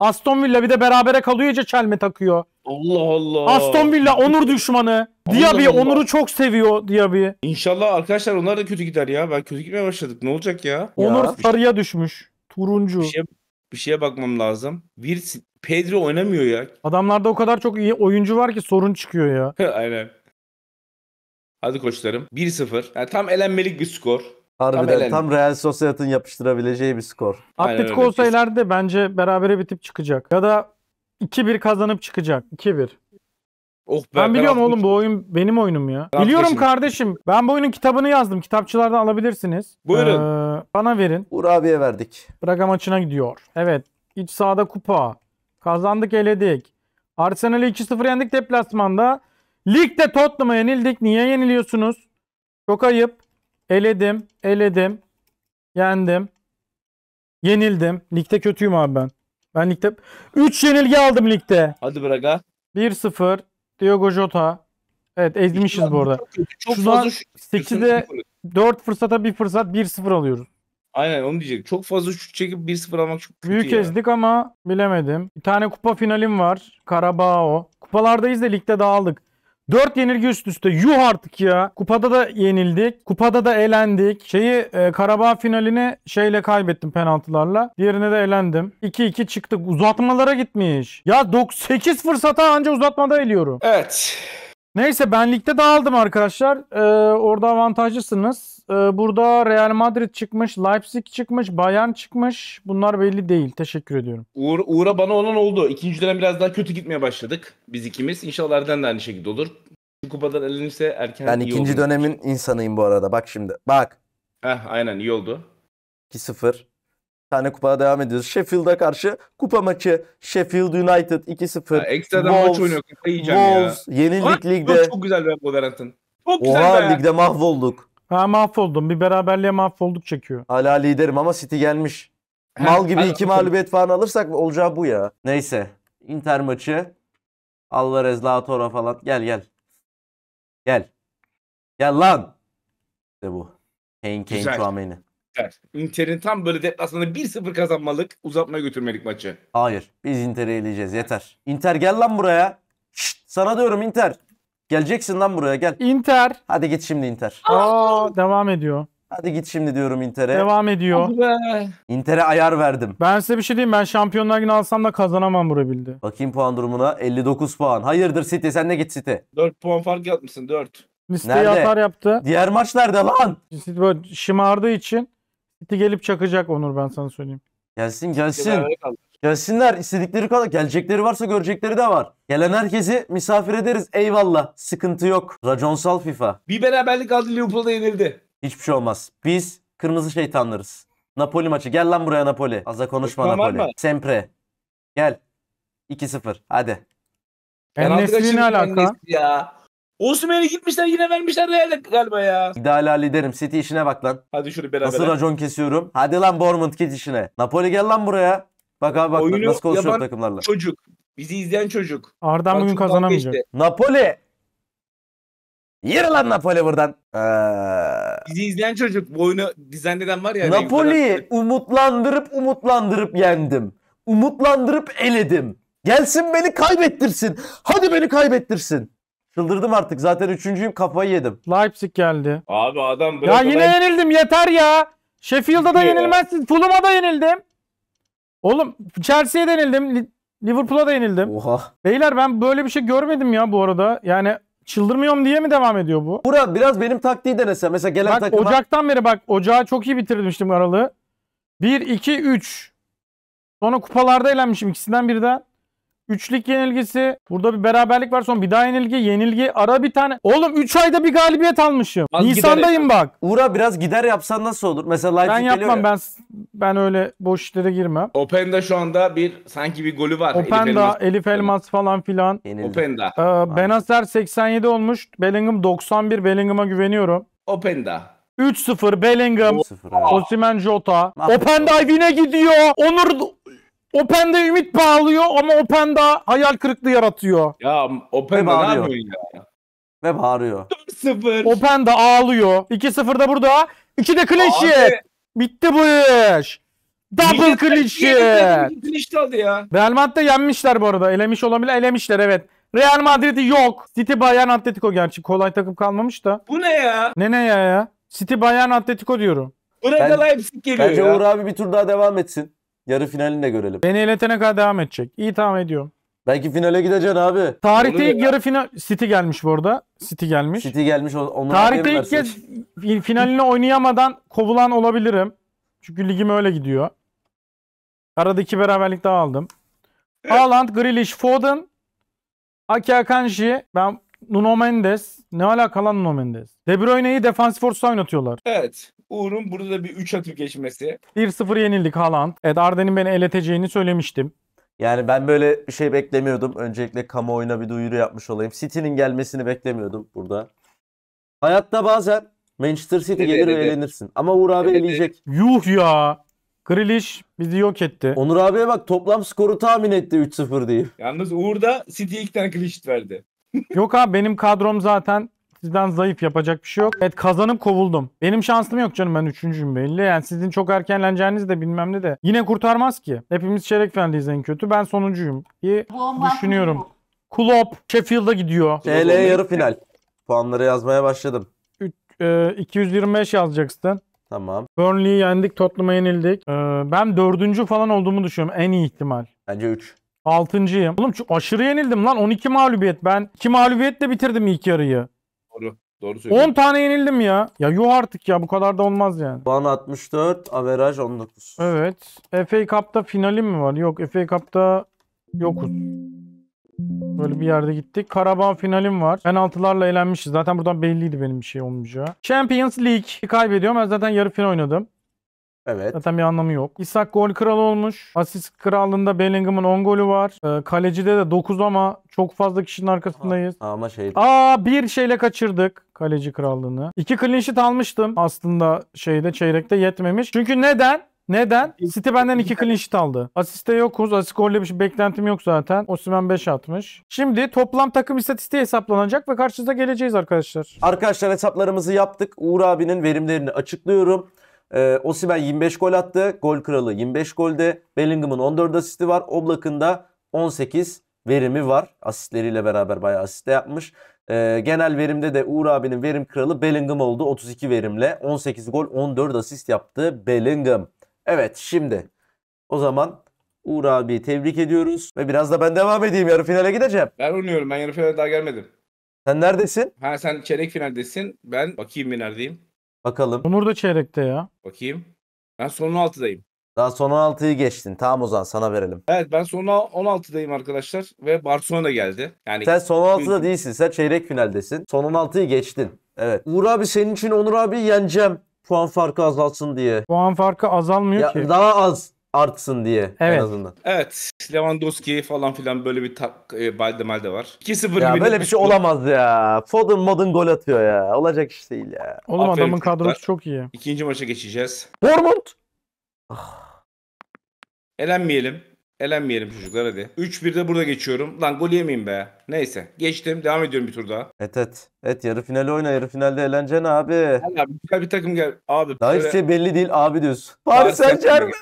Aston Villa bir de berabere kalıyor iyice çelme takıyor. Allah Allah. Aston Villa onur düşmanı. Allah Diaby onuru çok seviyor Diaby. İnşallah arkadaşlar onlar da kötü gider ya. Ben kötü gitmeye başladık. Ne olacak ya? Onur ya. Şey- sarıya düşmüş. Turuncu. Bir şeye, bir şeye bakmam lazım. Bir Pedro oynamıyor ya. Adamlarda o kadar çok iyi oyuncu var ki sorun çıkıyor ya. Aynen. Hadi koçlarım. 1-0. Yani tam elenmelik bir skor. Harbiden tam, tam Real Sociedad'ın yapıştırabileceği bir skor. Atletico olsa ileride bence berabere bitip çıkacak. Ya da 2-1 kazanıp çıkacak. 2-1. Oh be, ben biliyorum ben oğlum bu oyun benim oyunum ya. Ben biliyorum atmıştım. kardeşim. Ben bu oyunun kitabını yazdım. Kitapçılardan alabilirsiniz. Buyurun. Ee, bana verin. Uğur abiye verdik. Braga maçına gidiyor. Evet. İç sahada kupa. Kazandık eledik. Arsenal'i 2-0 yendik deplasmanda. Ligde Tottenham'a yenildik. Niye yeniliyorsunuz? Çok ayıp. Eledim, eledim, yendim, yenildim. Ligde kötüyüm abi ben. Ben ligde 3 yenilgi aldım ligde. Hadi bırak ha. 1-0 Diogo Jota. Evet ezmişiz bu arada. Çok Şu an 8'de 4 fırsata bir fırsat 1-0 alıyoruz. Aynen onu diyecek. Çok fazla şut çekip 1-0 almak çok kötü Büyük ya. ezdik ama bilemedim. Bir tane kupa finalim var. Karabağ o. Kupalardayız da ligde dağıldık. 4 yenilgi üst üste. Yuh artık ya. Kupada da yenildik. Kupada da elendik. Şeyi e, Karabağ finalini şeyle kaybettim penaltılarla. Diğerine de elendim. 2-2 çıktık. Uzatmalara gitmiş. Ya 8 fırsata anca uzatmada eliyorum. Evet. Neyse benlikte ligde dağıldım arkadaşlar. Ee, orada avantajlısınız. Ee, burada Real Madrid çıkmış, Leipzig çıkmış, Bayern çıkmış. Bunlar belli değil. Teşekkür ediyorum. Uğur, Uğur'a bana olan oldu. İkinci dönem biraz daha kötü gitmeye başladık. Biz ikimiz. İnşallah Erden de aynı şekilde olur. Şu kupadan elenirse erken Ben iyi ikinci olur. dönemin insanıyım bu arada. Bak şimdi. Bak. Heh, aynen iyi oldu. 2-0 tane kupada devam ediyoruz. Sheffield'a karşı kupa maçı Sheffield United 2-0. ekstradan Wolves, maç oynuyor. Wolves, ya. Yenildik Aa, ligde. Çok güzel be Wolverhampton. Çok güzel Oha, ligde mahvolduk. Ha mahvoldum. Bir beraberliğe mahvolduk çekiyor. Hala liderim ama City gelmiş. Mal gibi iki mağlubiyet falan alırsak olacağı bu ya. Neyse. Inter maçı. Allah Alvarez, Lautaro falan. Gel gel. Gel. Gel lan. İşte bu. Kane Kane Chouameni. Inter. Inter'in tam böyle deplasmanda 1-0 kazanmalık uzatmaya götürmelik maçı. Hayır. Biz Inter'i eleyeceğiz. Yeter. Inter gel lan buraya. Şşt, sana diyorum Inter. Geleceksin lan buraya gel. Inter. Hadi git şimdi Inter. Aa devam ediyor. Hadi git şimdi diyorum Inter'e. Devam ediyor. Inter'e ayar verdim. Ben size bir şey diyeyim. Ben şampiyonlar günü alsam da kazanamam burayı bildi. Bakayım puan durumuna. 59 puan. Hayırdır City sen de git City. 4 puan fark yapmışsın 4. Listeye Nerede? atar yaptı. Diğer maç nerede lan? City böyle şımardığı için City gelip çakacak Onur ben sana söyleyeyim. Gelsin gelsin. Gelsinler istedikleri kadar. Gelecekleri varsa görecekleri de var. Gelen herkesi misafir ederiz. Eyvallah. Sıkıntı yok. Raconsal FIFA. Bir beraberlik aldı Liverpool'da yenildi. Hiçbir şey olmaz. Biz kırmızı şeytanlarız. Napoli maçı. Gel lan buraya Napoli. Az da konuşma Tamam Napoli. mı? Sempre. Gel. 2-0. Hadi. En Nesri ne alaka? Ya. Osimhen'e gitmişler yine vermişler Real'e galiba ya. İdeala liderim. City işine bak lan. Hadi şunu beraber. Nasıl racon kesiyorum? Hadi lan Bournemouth git işine. Napoli gel lan buraya. Bak abi bak Oyunu nasıl konuşuyor takımlarla. Çocuk. Bizi izleyen çocuk. Arda bugün kazanamayacak. Geçti. Napoli. Yer lan Napoli buradan. Ee... Bizi izleyen çocuk bu oyunu dizayneden var ya. Napoli, umutlandırıp umutlandırıp yendim. Umutlandırıp eledim. Gelsin beni kaybettirsin. Hadi beni kaybettirsin. Çıldırdım artık. Zaten üçüncüyüm kafayı yedim. Leipzig geldi. Abi adam Ya bırak yine yenildim yeter ya. Sheffield'a da yenilmezsin. Fulham'a da yenildim. Oğlum Chelsea'ye denildim. Liverpool'a da yenildim. Oha. Beyler ben böyle bir şey görmedim ya bu arada. Yani çıldırmıyorum diye mi devam ediyor bu? Burak biraz benim taktiği denese. Mesela gelen Bak takıma Ocak'tan beri bak Ocağı çok iyi bitirdim bitirmiştim aralığı. 1, 2, 3. Sonra kupalarda elenmişim ikisinden birden. Üçlük yenilgisi. Burada bir beraberlik var. Son bir daha yenilgi. Yenilgi. Ara bir tane. Oğlum 3 ayda bir galibiyet almışım. Az Nisan'dayım gider. bak. Uğra biraz gider yapsan nasıl olur? Mesela Ben yapmam. Geliyor. Ben ben öyle boş işlere girmem. Open'da şu anda bir sanki bir golü var. Open'da Elif Elmas, Elif Elmas falan filan. Yenildi. Open'da. Ee, Benacer 87 olmuş. Bellingham 91. Bellingham'a güveniyorum. Open'da. 3-0 Bellingham. 0 Osimhen Jota. Openda Dive'ine gidiyor. Onur Open'de ümit bağlıyor ama Open daha hayal kırıklığı yaratıyor. Ya Open ne bağırıyor. ya? Ve bağırıyor. 4-0. Open de ağlıyor. 2 0 da burada. 2 de clean Bitti bu iş. Double clean sheet. aldı ya. Real Madrid'de yenmişler bu arada. Elemiş olabilir. Elemişler evet. Real Madrid'i yok. City Bayern Atletico gerçi kolay takım kalmamış da. Bu ne ya? Ne ne ya ya? City Bayern Atletico diyorum. Braga Ben- Leipzig geliyor Bence ya. Uğur abi bir tur daha devam etsin. Yarı finalini de görelim. Beni eletene kadar devam edecek. İyi tamam ediyorum. Belki finale gideceksin abi. Tarihte ilk yarı final... City gelmiş bu arada. City gelmiş. City gelmiş. Onlar Tarihte ilk kez finalini oynayamadan kovulan olabilirim. Çünkü ligim öyle gidiyor. Aradaki beraberlik daha aldım. Haaland, Grealish, Foden, Aki Akanji. Ben Nuno Mendes. Ne alaka lan Nuno Mendes? De Bruyne'yi defansif orta oynatıyorlar. Evet. Uğur'un burada bir 3 atıp geçmesi. 1-0 yenildik Haaland. Ed Arden'in beni eleteceğini söylemiştim. Yani ben böyle bir şey beklemiyordum. Öncelikle kamuoyuna bir duyuru yapmış olayım. City'nin gelmesini beklemiyordum burada. Hayatta bazen Manchester City gelir ve eğlenirsin. Ama Uğur abi eleyecek. Yuh ya. Grealish bizi yok etti. Onur abiye bak toplam skoru tahmin etti 3-0 diye. Yalnız Uğur da City iki tane clean verdi. Yok abi benim kadrom zaten sizden zayıf yapacak bir şey yok. Evet kazanıp kovuldum. Benim şansım yok canım ben üçüncüyüm belli. Yani sizin çok erkenleneceğiniz de bilmem ne de. Yine kurtarmaz ki. Hepimiz çeyrek finaldeyiz en kötü. Ben sonuncuyum diye düşünüyorum. Klopp Sheffield'a gidiyor. TL şey, yarı final. Puanları yazmaya başladım. 225 e, yazacaksın. Tamam. Burnley'i yendik, Tottenham'a yenildik. E, ben dördüncü falan olduğumu düşünüyorum en iyi ihtimal. Bence 3. Altıncıyım. Oğlum aşırı yenildim lan. 12 mağlubiyet. Ben 2 mağlubiyetle bitirdim ilk yarıyı. Doğru. Doğru söylüyorsun. 10 tane yenildim ya. Ya yuh artık ya bu kadar da olmaz yani. Ban 64, averaj 19. Evet. FA Cup'ta finalim mi var? Yok FA Cup'ta yokuz. Böyle bir yerde gittik. Karabağ finalim var. En altılarla eğlenmişiz. Zaten buradan belliydi benim bir şey olmayacağı. Champions League kaybediyorum. Ben zaten yarı final oynadım. Evet. Zaten bir anlamı yok. İshak gol kralı olmuş. Asist krallığında Bellingham'ın 10 golü var. Ee, kalecide de 9 ama çok fazla kişinin arkasındayız. Aa, ama şey... Aa bir şeyle kaçırdık kaleci krallığını. İki clean sheet almıştım aslında şeyde çeyrekte yetmemiş. Çünkü neden? Neden? City benden 2 clean sheet aldı. Asiste yokuz. Asist golle bir şey, beklentim yok zaten. Osimhen 5 atmış. Şimdi toplam takım istatistiği hesaplanacak ve karşınıza geleceğiz arkadaşlar. Arkadaşlar hesaplarımızı yaptık. Uğur abinin verimlerini açıklıyorum. E, ee, Osimen 25 gol attı. Gol kralı 25 golde. Bellingham'ın 14 asisti var. Oblak'ın da 18 verimi var. Asistleriyle beraber bayağı asist yapmış. E, genel verimde de Uğur abinin verim kralı Bellingham oldu. 32 verimle 18 gol 14 asist yaptı Bellingham. Evet şimdi o zaman Uğur abi tebrik ediyoruz. Ve biraz da ben devam edeyim yarı finale gideceğim. Ben oynuyorum ben yarı finale daha gelmedim. Sen neredesin? Ha sen çeyrek finaldesin. Ben bakayım bir neredeyim. Bakalım. Onur da çeyrekte ya. Bakayım. Ben son 16'dayım. Daha son 16'yı geçtin. Tamam o sana verelim. Evet ben son 16'dayım arkadaşlar ve Barcelona geldi. Yani Sen son 16'da değilsin. Sen çeyrek finaldesin. Son 16'yı geçtin. Evet. Uğur abi senin için Onur abi yeneceğim. Puan farkı azalsın diye. Puan farkı azalmıyor Ya, ki. daha az artsın diye evet. en azından. Evet. Lewandowski falan filan böyle bir tak e, balde malde var. 2-0 Ya böyle bir şey olamaz ya. Foden modun gol atıyor ya. Olacak iş değil ya. Oğlum Aferin adamın kadrosu çok iyi. İkinci maça geçeceğiz. Bournemouth. Ah. Elenmeyelim. Elenmeyelim çocuklar hadi. 3-1'de burada geçiyorum. Lan gol yemeyeyim be. Neyse. Geçtim. Devam ediyorum bir tur daha. Et et. Et yarı finali oyna. Yarı finalde eğlencen abi. Gel abi güzel bir takım gel. Abi. Daha hiçbir şey belli değil abi diyorsun. Paris Saint Germain.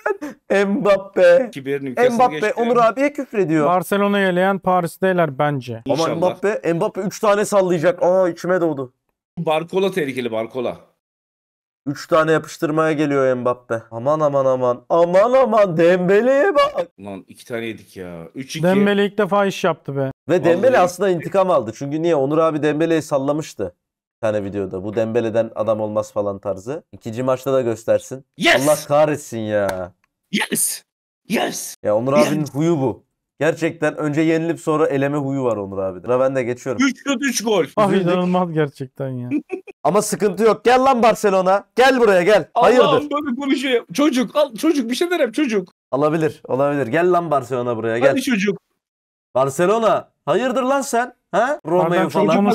Mbappe. Kiberin Mbappe Onur abiye küfür ediyor. Barcelona'yı eleyen Paris'teler bence. İnşallah. Ama Mbappe, Mbappe 3 tane sallayacak. Aa içime doğdu. Barcola tehlikeli Barcola. 3 tane yapıştırmaya geliyor Mbappe. Aman aman aman. Aman aman Dembele'ye bak. Lan iki tane yedik ya. 3-2. Dembele ilk defa iş yaptı be. Ve Vallahi... Dembele aslında intikam aldı. Çünkü niye? Onur abi Dembele'yi sallamıştı. Bir tane videoda. Bu Dembele'den adam olmaz falan tarzı. İkinci maçta da göstersin. Yes! Allah kahretsin ya. Yes! Yes! Ya Onur abinin huyu bu. Gerçekten önce yenilip sonra eleme huyu var Onur abi. Ben de geçiyorum. 3 şut 3 gol. Ah Üzüldük. inanılmaz gerçekten ya. Ama sıkıntı yok. Gel lan Barcelona. Gel buraya gel. Hayırdır? Allah'ım Hayırdır? böyle şey konuşuyor. Çocuk al çocuk bir şeyler yap çocuk. Alabilir. Olabilir. Gel lan Barcelona buraya gel. Hadi çocuk. Barcelona. Hayırdır lan sen? Ha? Romeo falan.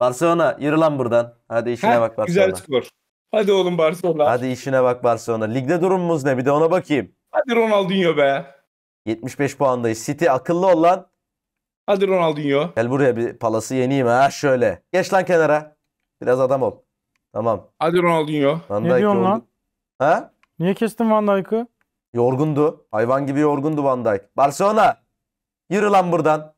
Barcelona yürü lan buradan. Hadi işine Heh, bak Barcelona. Güzel skor. Hadi oğlum Barcelona. Hadi. Hadi işine bak Barcelona. Ligde durumumuz ne? Bir de ona bakayım. Hadi Ronaldinho be. 75 puandayız. City akıllı olan. Hadi Ronaldinho. Gel buraya bir palası yeneyim ha şöyle. Geç lan kenara. Biraz adam ol. Tamam. Hadi Ronaldinho. Van ne Dijk diyorsun lan? Ha? Niye kestin Van Dijk'ı? Yorgundu. Hayvan gibi yorgundu Van Dijk. Barcelona. Yürü lan buradan.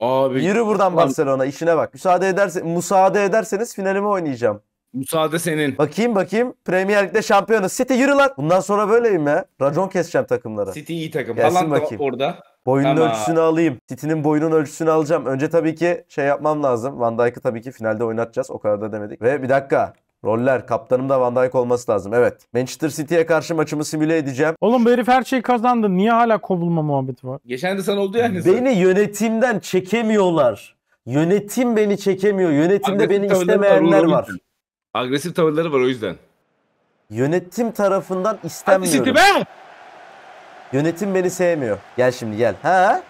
Abi Yürü buradan Lan- Barcelona. İşine bak. Müsaade ederse müsaade ederseniz finalimi oynayacağım. Müsaade senin. Bakayım bakayım. Premier Lig'de şampiyonuz. City yürü lan. Bundan sonra böyleyim ya. Racon keseceğim takımlara. City iyi takım. Gelsin Haaland bakayım. orada. Boyunun Tamam. ölçüsünü alayım. City'nin boyunun ölçüsünü alacağım. Önce tabii ki şey yapmam lazım. Van Dijk'ı tabii ki finalde oynatacağız. O kadar da demedik. Ve bir dakika. Roller. Kaptanım da Van Dijk olması lazım. Evet. Manchester City'ye karşı maçımı simüle edeceğim. Oğlum bu herif her şeyi kazandı. Niye hala kovulma muhabbeti var? Geçen de sen oldu yani aynısı. Beni yönetimden çekemiyorlar. Yönetim beni çekemiyor. Yönetimde Agresif beni istemeyenler var. bitti. Agresif tavırları var o yüzden. Yönetim tarafından istenmiyorum. Hadi City be! Yönetim beni sevmiyor. Gel şimdi gel. Ha?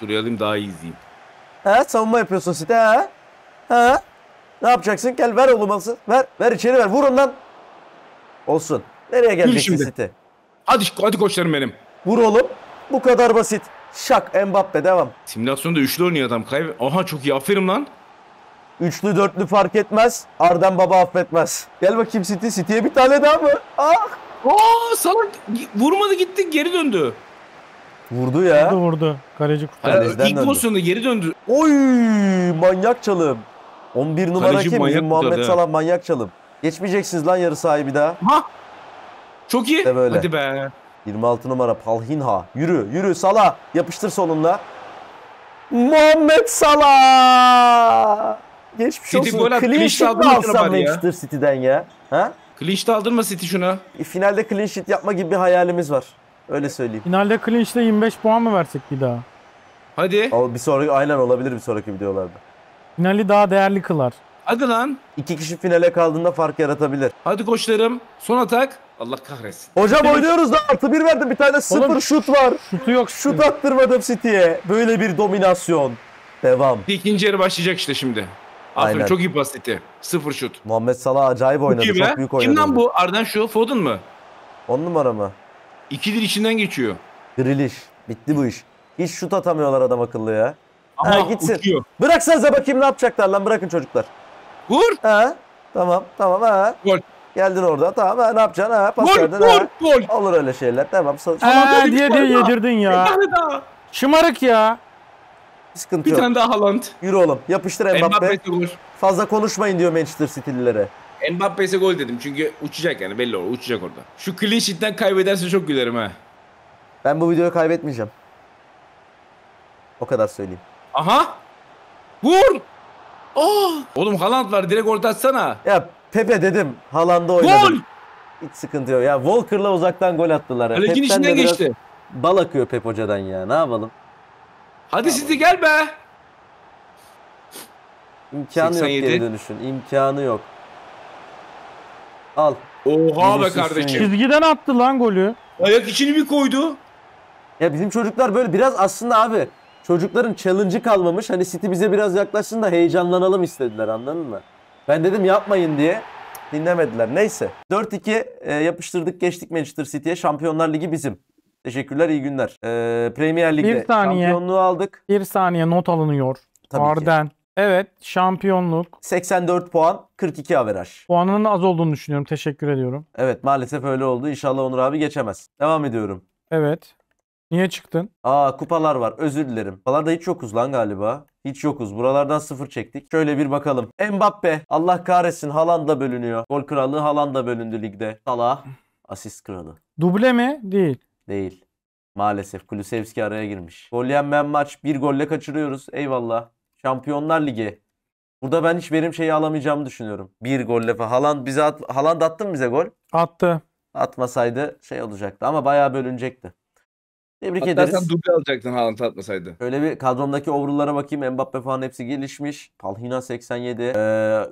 Şuraya alayım daha iyi izleyeyim. Ha savunma yapıyorsun City ha? Ha? Ne yapacaksın? Gel ver oğlum Ver. Ver içeri ver. Vur ondan. Olsun. Nereye geleceksin City? Hadi, hadi koçlarım benim. Vur oğlum. Bu kadar basit. Şak Mbappe devam. Simülasyonda üçlü oynuyor adam. Kay Aha çok iyi. Aferin lan. Üçlü dörtlü fark etmez. Arden Baba affetmez. Gel bakayım City. City'ye bir tane daha mı? Ah! Aa salak vurmadı gitti geri döndü. Vurdu ya. Vurdu vurdu. Kaleci kurtardı. Hayır, Kaleci'den ee, ilk döndü. pozisyonda geri döndü. Oy! Manyak çalım. 11 numara Kaleci kim? Muhammed Salah manyak çalım. Geçmeyeceksiniz lan yarı sahibi daha. Ha! Çok iyi. İşte böyle. Hadi be. 26 numara Palhinha. Yürü yürü Salah. Yapıştır sonunda. Muhammed Salah! Geçmiş City olsun. gol attı. Clean Clean sheet mi alsam Manchester City'den ya? Ha? Clinch'te aldırma City şuna. E, finalde clean sheet yapma gibi bir hayalimiz var. Öyle söyleyeyim. Finalde clinch'te 25 puan mı versek bir daha? Hadi. Ama bir sonraki aynen olabilir bir sonraki videolarda. Finali daha değerli kılar. Hadi lan. İki kişi finale kaldığında fark yaratabilir. Hadi koçlarım. Son atak. Allah kahretsin. Hocam oynuyoruz da artı bir verdim bir tane sıfır Oğlum, şut var. Şutu yok. Şut attırmadım City'ye. Böyle bir dominasyon. Devam. İkinci yarı başlayacak işte şimdi. Aferin Aynen. çok iyi pas etti. Sıfır şut. Muhammed Salah acayip oynadı. Kim çok büyük oynadı. Kim bu? Arden şu Foden mı? On numara mı? İkidir içinden geçiyor. Grilish. Bitti bu iş. Hiç şut atamıyorlar adam akıllı ya. Ama ha, gitsin. Uçuyor. Bıraksanıza bakayım ne yapacaklar lan bırakın çocuklar. Vur. Ha, tamam tamam ha. Gol. Geldin orada tamam ha, ne yapacaksın ha pas gol, verdin gol, ha. Gol. Olur öyle şeyler tamam. Ha, diye diye yedirdin ya. Şımarık ya. Sıkıntı bir yok. Bir tane daha Haaland. Yürü oğlum. Yapıştır Mbappe. Mbappe Fazla konuşmayın diyor Manchester City'lilere. Mbappe'se gol dedim çünkü uçacak yani belli olur uçacak orada. Şu clean sheet'ten kaybederse çok gülerim ha. Ben bu videoyu kaybetmeyeceğim. O kadar söyleyeyim. Aha! Vur! Oh! Oğlum Haaland var direkt orta atsana. Ya Pepe dedim. Haaland'da oynadım. Gol! Hiç sıkıntı yok. Ya Walker'la uzaktan gol attılar. Alekin içinden geçti. Bal akıyor Pep hocadan ya. Ne yapalım? Hadi City gel be. İmkanı 87. yok geri dönüşün. İmkanı yok. Al. Oha be kardeşim. Çizgiden attı lan golü. Ayak içini bir koydu. Ya bizim çocuklar böyle biraz aslında abi çocukların challenge'ı kalmamış. Hani City bize biraz yaklaşsın da heyecanlanalım istediler anladın mı? Ben dedim yapmayın diye dinlemediler. Neyse. 4-2 e, yapıştırdık geçtik Manchester City'ye. Şampiyonlar Ligi bizim. Teşekkürler, iyi günler. Ee, Premier Lig'de bir saniye, şampiyonluğu aldık. Bir saniye not alınıyor. Tabii Arden. Ki. Evet, şampiyonluk. 84 puan, 42 averaj. Puanının az olduğunu düşünüyorum. Teşekkür ediyorum. Evet, maalesef öyle oldu. İnşallah Onur abi geçemez. Devam ediyorum. Evet. Niye çıktın? Aa kupalar var. Özür dilerim. da hiç yokuz lan galiba. Hiç yokuz. Buralardan sıfır çektik. Şöyle bir bakalım. Mbappe. Allah kahretsin. Haaland'la bölünüyor. Gol krallığı Haaland'la bölündü ligde. Salah. Asist kralı. Duble mi? Değil. Değil. Maalesef Kulusevski araya girmiş. Gol yenmeyen maç bir golle kaçırıyoruz. Eyvallah. Şampiyonlar Ligi. Burada ben hiç verim şeyi alamayacağımı düşünüyorum. Bir golle falan. Haaland, bize at, Haaland attı mı bize gol? Attı. Atmasaydı şey olacaktı ama bayağı bölünecekti. Tebrik Hatta ederiz. sen duble alacaktın Haaland atmasaydı. Öyle bir kadromdaki overall'lara bakayım. Mbappe falan hepsi gelişmiş. Palhina 87. Ee,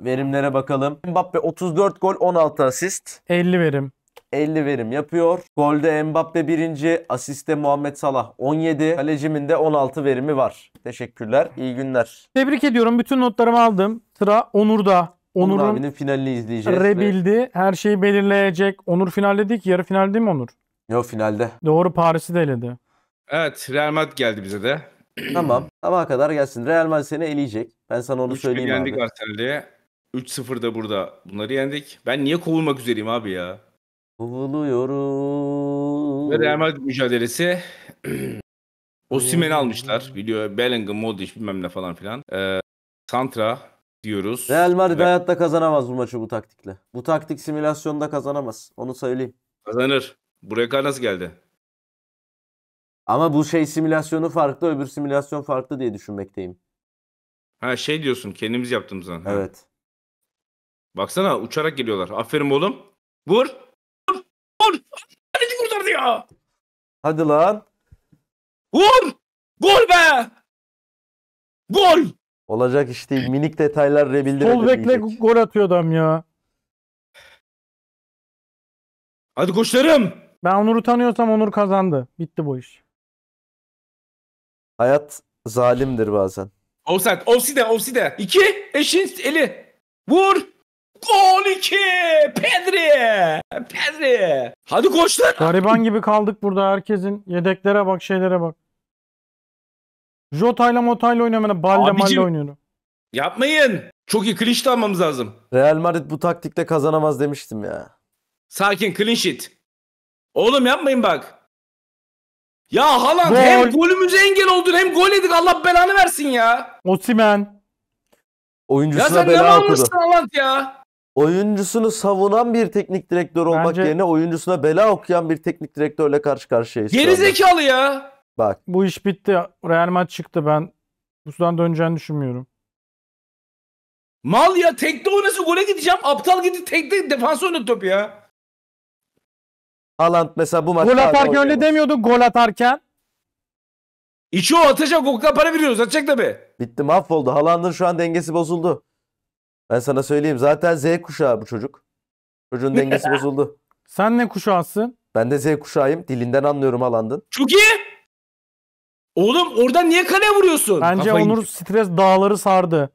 verimlere bakalım. Mbappe 34 gol 16 asist. 50 verim. 50 verim yapıyor. Golde Mbappe birinci, asiste Muhammed Salah 17, kalecimin de 16 verimi var. Teşekkürler, İyi günler. Tebrik ediyorum, bütün notlarımı aldım. Sıra Onur'da. Onur'un Onur abinin finalini izleyeceğiz. Rebildi, ve... her şeyi belirleyecek. Onur finalde değil ki, yarı final değil mi Onur? Yok finalde. Doğru Paris'i de eledi. Evet, Real Madrid geldi bize de. tamam, sabaha kadar gelsin. Real Madrid seni eleyecek. Ben sana onu söyleyeyim abi. 3 yendik Arsenal'e. 3-0 da burada bunları yendik. Ben niye kovulmak üzereyim abi ya? Kovuluyoruz. Ve Real Madrid mücadelesi. O Osimhen'i almışlar. Biliyor Bellingham, Modric bilmem ne falan filan. Ee, Santra diyoruz. Real Madrid Ve... hayatta kazanamaz bu maçı bu taktikle. Bu taktik simülasyonda kazanamaz. Onu söyleyeyim. Kazanır. Buraya kadar nasıl geldi? Ama bu şey simülasyonu farklı, öbür simülasyon farklı diye düşünmekteyim. Ha şey diyorsun, kendimiz yaptığımızdan. Evet. Baksana uçarak geliyorlar. Aferin oğlum. Vur. Vur! Kaleci kurtardı ya. Hadi lan. Vur! Gol be! Gol! Olacak iş değil. Minik detaylar rebilde. Sol bekle gol atıyor adam ya. Hadi koçlarım. Ben Onur'u tanıyorsam Onur kazandı. Bitti bu iş. Hayat zalimdir bazen. Offside. Offside. Offside. İki. Eşin eli. Vur. Gol 2. Pedri. Pedri. Hadi koçlar. Gariban gibi kaldık burada. Herkesin yedeklere bak, şeylere bak. Jota'yla Mota'yla oynuyorum ben. Balde Abicim, malle oynuyorum. Yapmayın. Çok iyi clean sheet almamız lazım. Real Madrid bu taktikte kazanamaz demiştim ya. Sakin clean sheet. Oğlum yapmayın bak. Ya Haaland Gol. hem golümüze engel oldun hem gol yedik. Allah belanı versin ya. Osimen. Oyuncusuna ya sen ne almışsın Haaland ya? oyuncusunu savunan bir teknik direktör olmak Bence- yerine oyuncusuna bela okuyan bir teknik direktörle karşı karşıyayız. şu anda. Geri zekalı ya. Bak Bu iş bitti. Real Madrid çıktı ben. buradan döneceğini düşünmüyorum. Mal ya tekte oynasa gole gideceğim. Aptal gidi tekte defans oynadı topu ya. Haaland mesela bu maçta Gol abi atarken oynayamaz. öyle demiyordun gol atarken. İçi o atacak o kadar para veriyoruz atacak tabi. Bitti mahvoldu. Haaland'ın şu an dengesi bozuldu. Ben sana söyleyeyim zaten Z kuşağı bu çocuk. Çocuğun dengesi bozuldu. Sen ne kuşağısın? Ben de Z kuşağıyım. Dilinden anlıyorum alandın. Çok iyi. Oğlum orada niye kaleye vuruyorsun? Bence Kafayı Onur yiyeceğim. stres dağları sardı.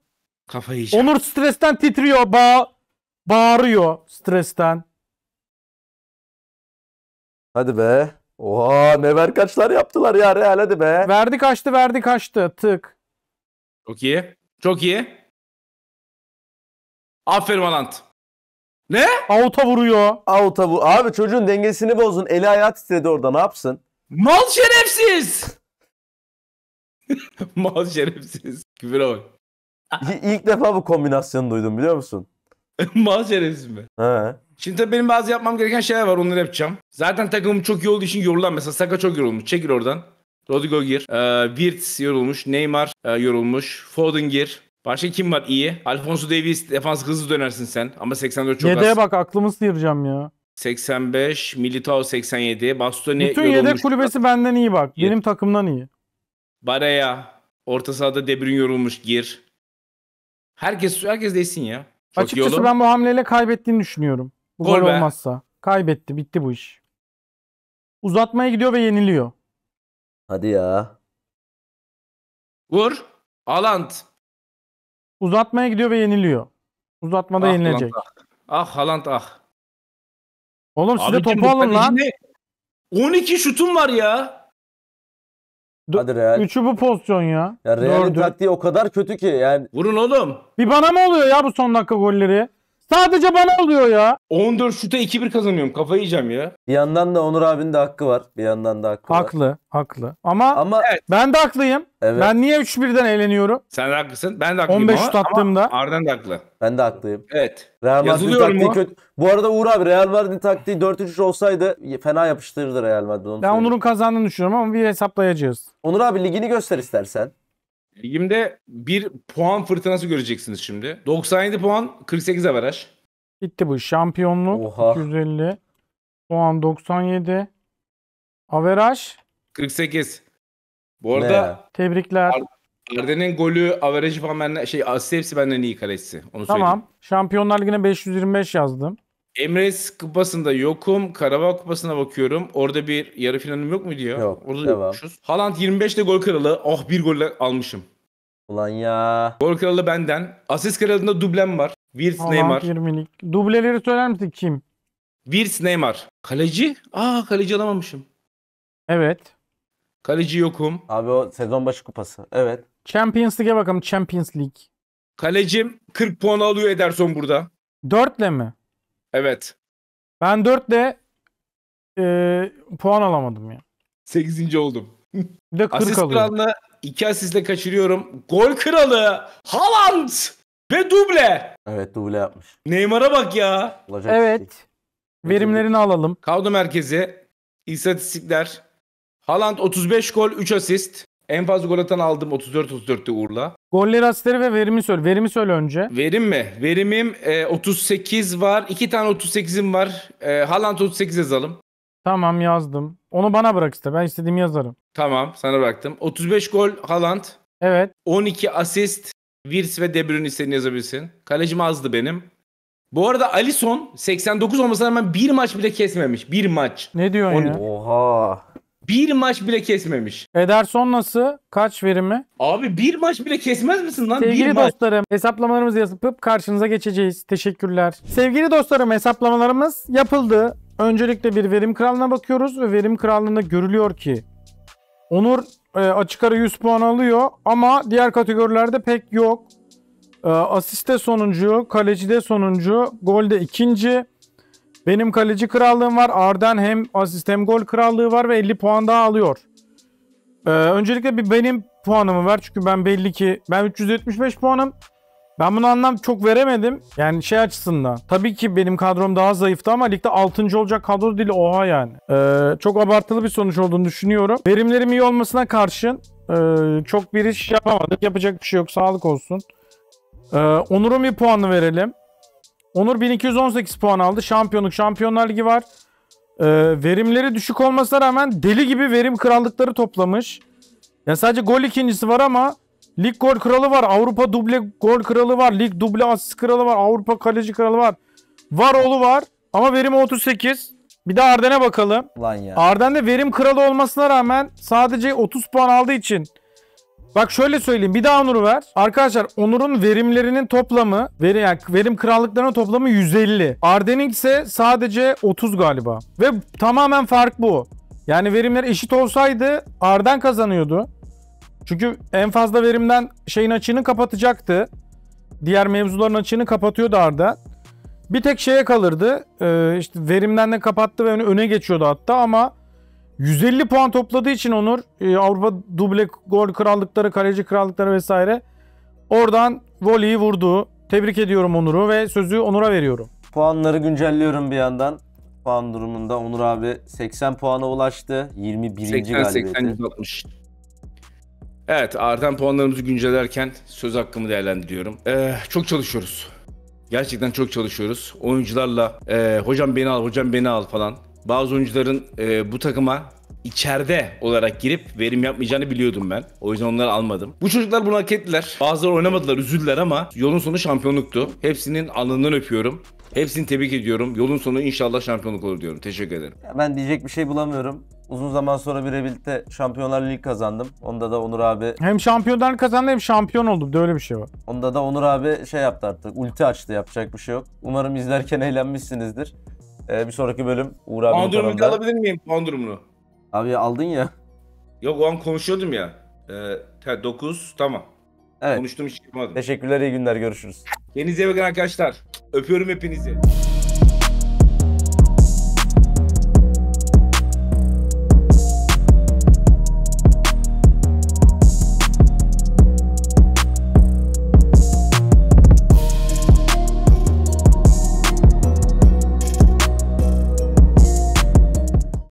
Kafayı yiyeceğim. Onur stresten titriyor, ba bağırıyor stresten. Hadi be. Oha never kaçlar yaptılar ya Real hadi be. Verdi kaçtı, verdi kaçtı. Tık. Çok iyi. Çok iyi. Aferin Valant. Ne? Out'a vuruyor. Out'a bu. Abi çocuğun dengesini bozun. Eli ayağı istedi orada ne yapsın? Mal şerefsiz. Mal şerefsiz. Küfüre bak. İlk defa bu kombinasyonu duydum biliyor musun? Mal şerefsiz mi? He. Şimdi tabii benim bazı yapmam gereken şeyler var. Onları yapacağım. Zaten takımım çok iyi olduğu için yorulan. Mesela Saka çok yorulmuş. Çekil oradan. Rodrigo gir. Ee, Wirtz yorulmuş. Neymar e, yorulmuş. Foden gir. Başka kim var iyi? Alfonso Davies defans hızlı dönersin sen ama 84 çok Yedeğe az. bak aklımı sıyıracağım ya. 85, Militao 87, Bastoni Bütün yol yedek olmuş. kulübesi benden iyi bak. Gir. Benim takımdan iyi. Baraya, orta sahada De Bruyne yorulmuş gir. Herkes herkes değsin ya. Çok Açıkçası ben bu hamleyle kaybettiğini düşünüyorum. Bu gol, gol be. olmazsa. Kaybetti, bitti bu iş. Uzatmaya gidiyor ve yeniliyor. Hadi ya. Vur. Alant. Uzatmaya gidiyor ve yeniliyor. Uzatmada ah, yenilecek. ah. ah Haaland ah. Oğlum size topu alın lan. 12 şutum var ya. Hadi Real. Üçü bu pozisyon ya. Ya Real'in taktiği o kadar kötü ki yani. Vurun oğlum. Bir bana mı oluyor ya bu son dakika golleri? Sadece bana oluyor ya. 14 şuta 2-1 kazanıyorum. Kafayı yiyeceğim ya. Bir yandan da Onur abinin de hakkı var. Bir yandan da hakkı var. Haklı, haklı. Ama, Ama Evet. ben de haklıyım. evet Ben niye 3-1'den eğleniyorum? Sen de haklısın. Ben de haklıyım 15 şut attığımda. ama Arden de haklı. ben de haklıyım. Evet. Real Madrid Yazılıyorum taktiği mu? kötü. Bu arada Uğur abi Real Madrid taktiği 4-3 olsaydı fena yapıştırırdı Real Madrid onu. Ben Onur'un kazandığını düşünüyorum ama bir hesaplayacağız. Onur abi ligini göster istersen. Ligimde bir puan fırtınası göreceksiniz şimdi. 97 puan, 48 averaj. Bitti bu. Şampiyonluk Oha. 250. Puan 97. Averaj 48. Bu arada tebrikler. Ar Arden'in golü, averajı falan benden şey asist hepsi benden iyi kalecisi. Onu tamam. Söyleyeyim. Şampiyonlar Ligi'ne 525 yazdım. Emres Kupası'nda yokum. Karabağ Kupası'na bakıyorum. Orada bir yarı finalim yok mu diyor? Yok. Orada devam. yokmuşuz. Haaland 25'te gol kralı. Oh bir golle almışım. Ulan ya. Gol kralı benden. Asist kralında dublem var. Virs Neymar. 20'lik. Dubleleri söyler misin kim? Virs Neymar. Kaleci? Aa kaleci alamamışım. Evet. Kaleci yokum. Abi o sezon başı kupası. Evet. Champions League'e bakalım. Champions League. Kalecim 40 puan alıyor Ederson burada. Dörtle mi? Evet. Ben 4 de e, puan alamadım ya. 8. oldum. Bir de 40 Asist alıyorum. kralını iki asistle kaçırıyorum. Gol kralı Haaland ve duble. Evet duble yapmış. Neymar'a bak ya. Olacak iş değil. Evet. Verimlerini alalım. Kadro merkezi, İstatistikler. Haaland 35 gol 3 asist. En fazla gol atan aldım 34-34'te Uğur'la. Golleri, asistleri ve verimi söyle. Verimi söyle önce. Verim mi? Verimim e, 38 var. 2 tane 38'im var. E, Haaland 38 yazalım. Tamam yazdım. Onu bana bırak işte. Ben istediğimi yazarım. Tamam sana bıraktım. 35 gol Haaland. Evet. 12 asist. Virs ve De Bruyne istediğini yazabilirsin. Kalecim azdı benim. Bu arada Alisson 89 olmasına rağmen bir maç bile kesmemiş. Bir maç. Ne diyorsun 10... ya? Oha. Bir maç bile kesmemiş. Ederson nasıl? Kaç verimi? Abi bir maç bile kesmez misin lan? Sevgili bir maç. dostlarım hesaplamalarımız yapıp karşınıza geçeceğiz. Teşekkürler. Sevgili dostlarım hesaplamalarımız yapıldı. Öncelikle bir verim kralına bakıyoruz ve verim krallığında görülüyor ki Onur e, açık ara 100 puan alıyor ama diğer kategorilerde pek yok. E, asiste sonuncu, kalecide sonuncu, golde ikinci. Benim kaleci krallığım var. Arden hem asist hem gol krallığı var ve 50 puan daha alıyor. Ee, öncelikle bir benim puanımı ver. Çünkü ben belli ki ben 375 puanım. Ben bunu anlam çok veremedim. Yani şey açısından. Tabii ki benim kadrom daha zayıftı ama ligde 6. olacak kadro değil. Oha yani. Ee, çok abartılı bir sonuç olduğunu düşünüyorum. Verimlerim iyi olmasına karşın e, çok bir iş yapamadık. Yapacak bir şey yok. Sağlık olsun. Ee, Onur'a bir puanı verelim. Onur 1218 puan aldı. Şampiyonluk, Şampiyonlar Ligi var. Ee, verimleri düşük olmasına rağmen deli gibi verim krallıkları toplamış. Yani sadece gol ikincisi var ama lig gol kralı var. Avrupa duble gol kralı var. Lig duble asist kralı var. Avrupa kaleci kralı var. Var oğlu var ama verimi 38. Bir de Arden'e bakalım. Lan ya. Arden de verim kralı olmasına rağmen sadece 30 puan aldığı için Bak şöyle söyleyeyim bir daha Onur'u ver. Arkadaşlar Onur'un verimlerinin toplamı veri, yani verim krallıklarının toplamı 150. Ardenik ise sadece 30 galiba. Ve tamamen fark bu. Yani verimler eşit olsaydı Arden kazanıyordu. Çünkü en fazla verimden şeyin açığını kapatacaktı. Diğer mevzuların açığını kapatıyordu Arda. Bir tek şeye kalırdı. Ee, işte verimden de kapattı ve öne geçiyordu hatta ama 150 puan topladığı için Onur e, Avrupa duble gol krallıkları, kaleci krallıkları vesaire oradan voleyi vurdu. Tebrik ediyorum Onur'u ve sözü Onur'a veriyorum. Puanları güncelliyorum bir yandan. Puan durumunda Onur abi 80 puana ulaştı. 21. 80, 80, 160. Evet artan puanlarımızı güncellerken söz hakkımı değerlendiriyorum. Ee, çok çalışıyoruz. Gerçekten çok çalışıyoruz. Oyuncularla e, hocam beni al, hocam beni al falan bazı oyuncuların e, bu takıma içeride olarak girip verim yapmayacağını biliyordum ben. O yüzden onları almadım. Bu çocuklar bunu hak ettiler. Bazıları oynamadılar, üzüldüler ama yolun sonu şampiyonluktu. Hepsinin alnından öpüyorum. Hepsini tebrik ediyorum. Yolun sonu inşallah şampiyonluk olur diyorum. Teşekkür ederim. Ya ben diyecek bir şey bulamıyorum. Uzun zaman sonra birebirlikte Şampiyonlar Ligi kazandım. Onda da Onur abi... Hem şampiyonlar kazandı hem şampiyon oldum. Böyle bir şey var. Onda da Onur abi şey yaptı artık. Ulti açtı. Yapacak bir şey yok. Umarım izlerken eğlenmişsinizdir. Ee, bir sonraki bölüm Uğur abinin Pandurumu durumunu alabilir miyim? Puan Abi aldın ya. Yok o an konuşuyordum ya. Ee, 9 tamam. Evet. Konuştuğum hiç çıkmadım. Teşekkürler iyi günler görüşürüz. Kendinize iyi bakın arkadaşlar. Öpüyorum hepinizi.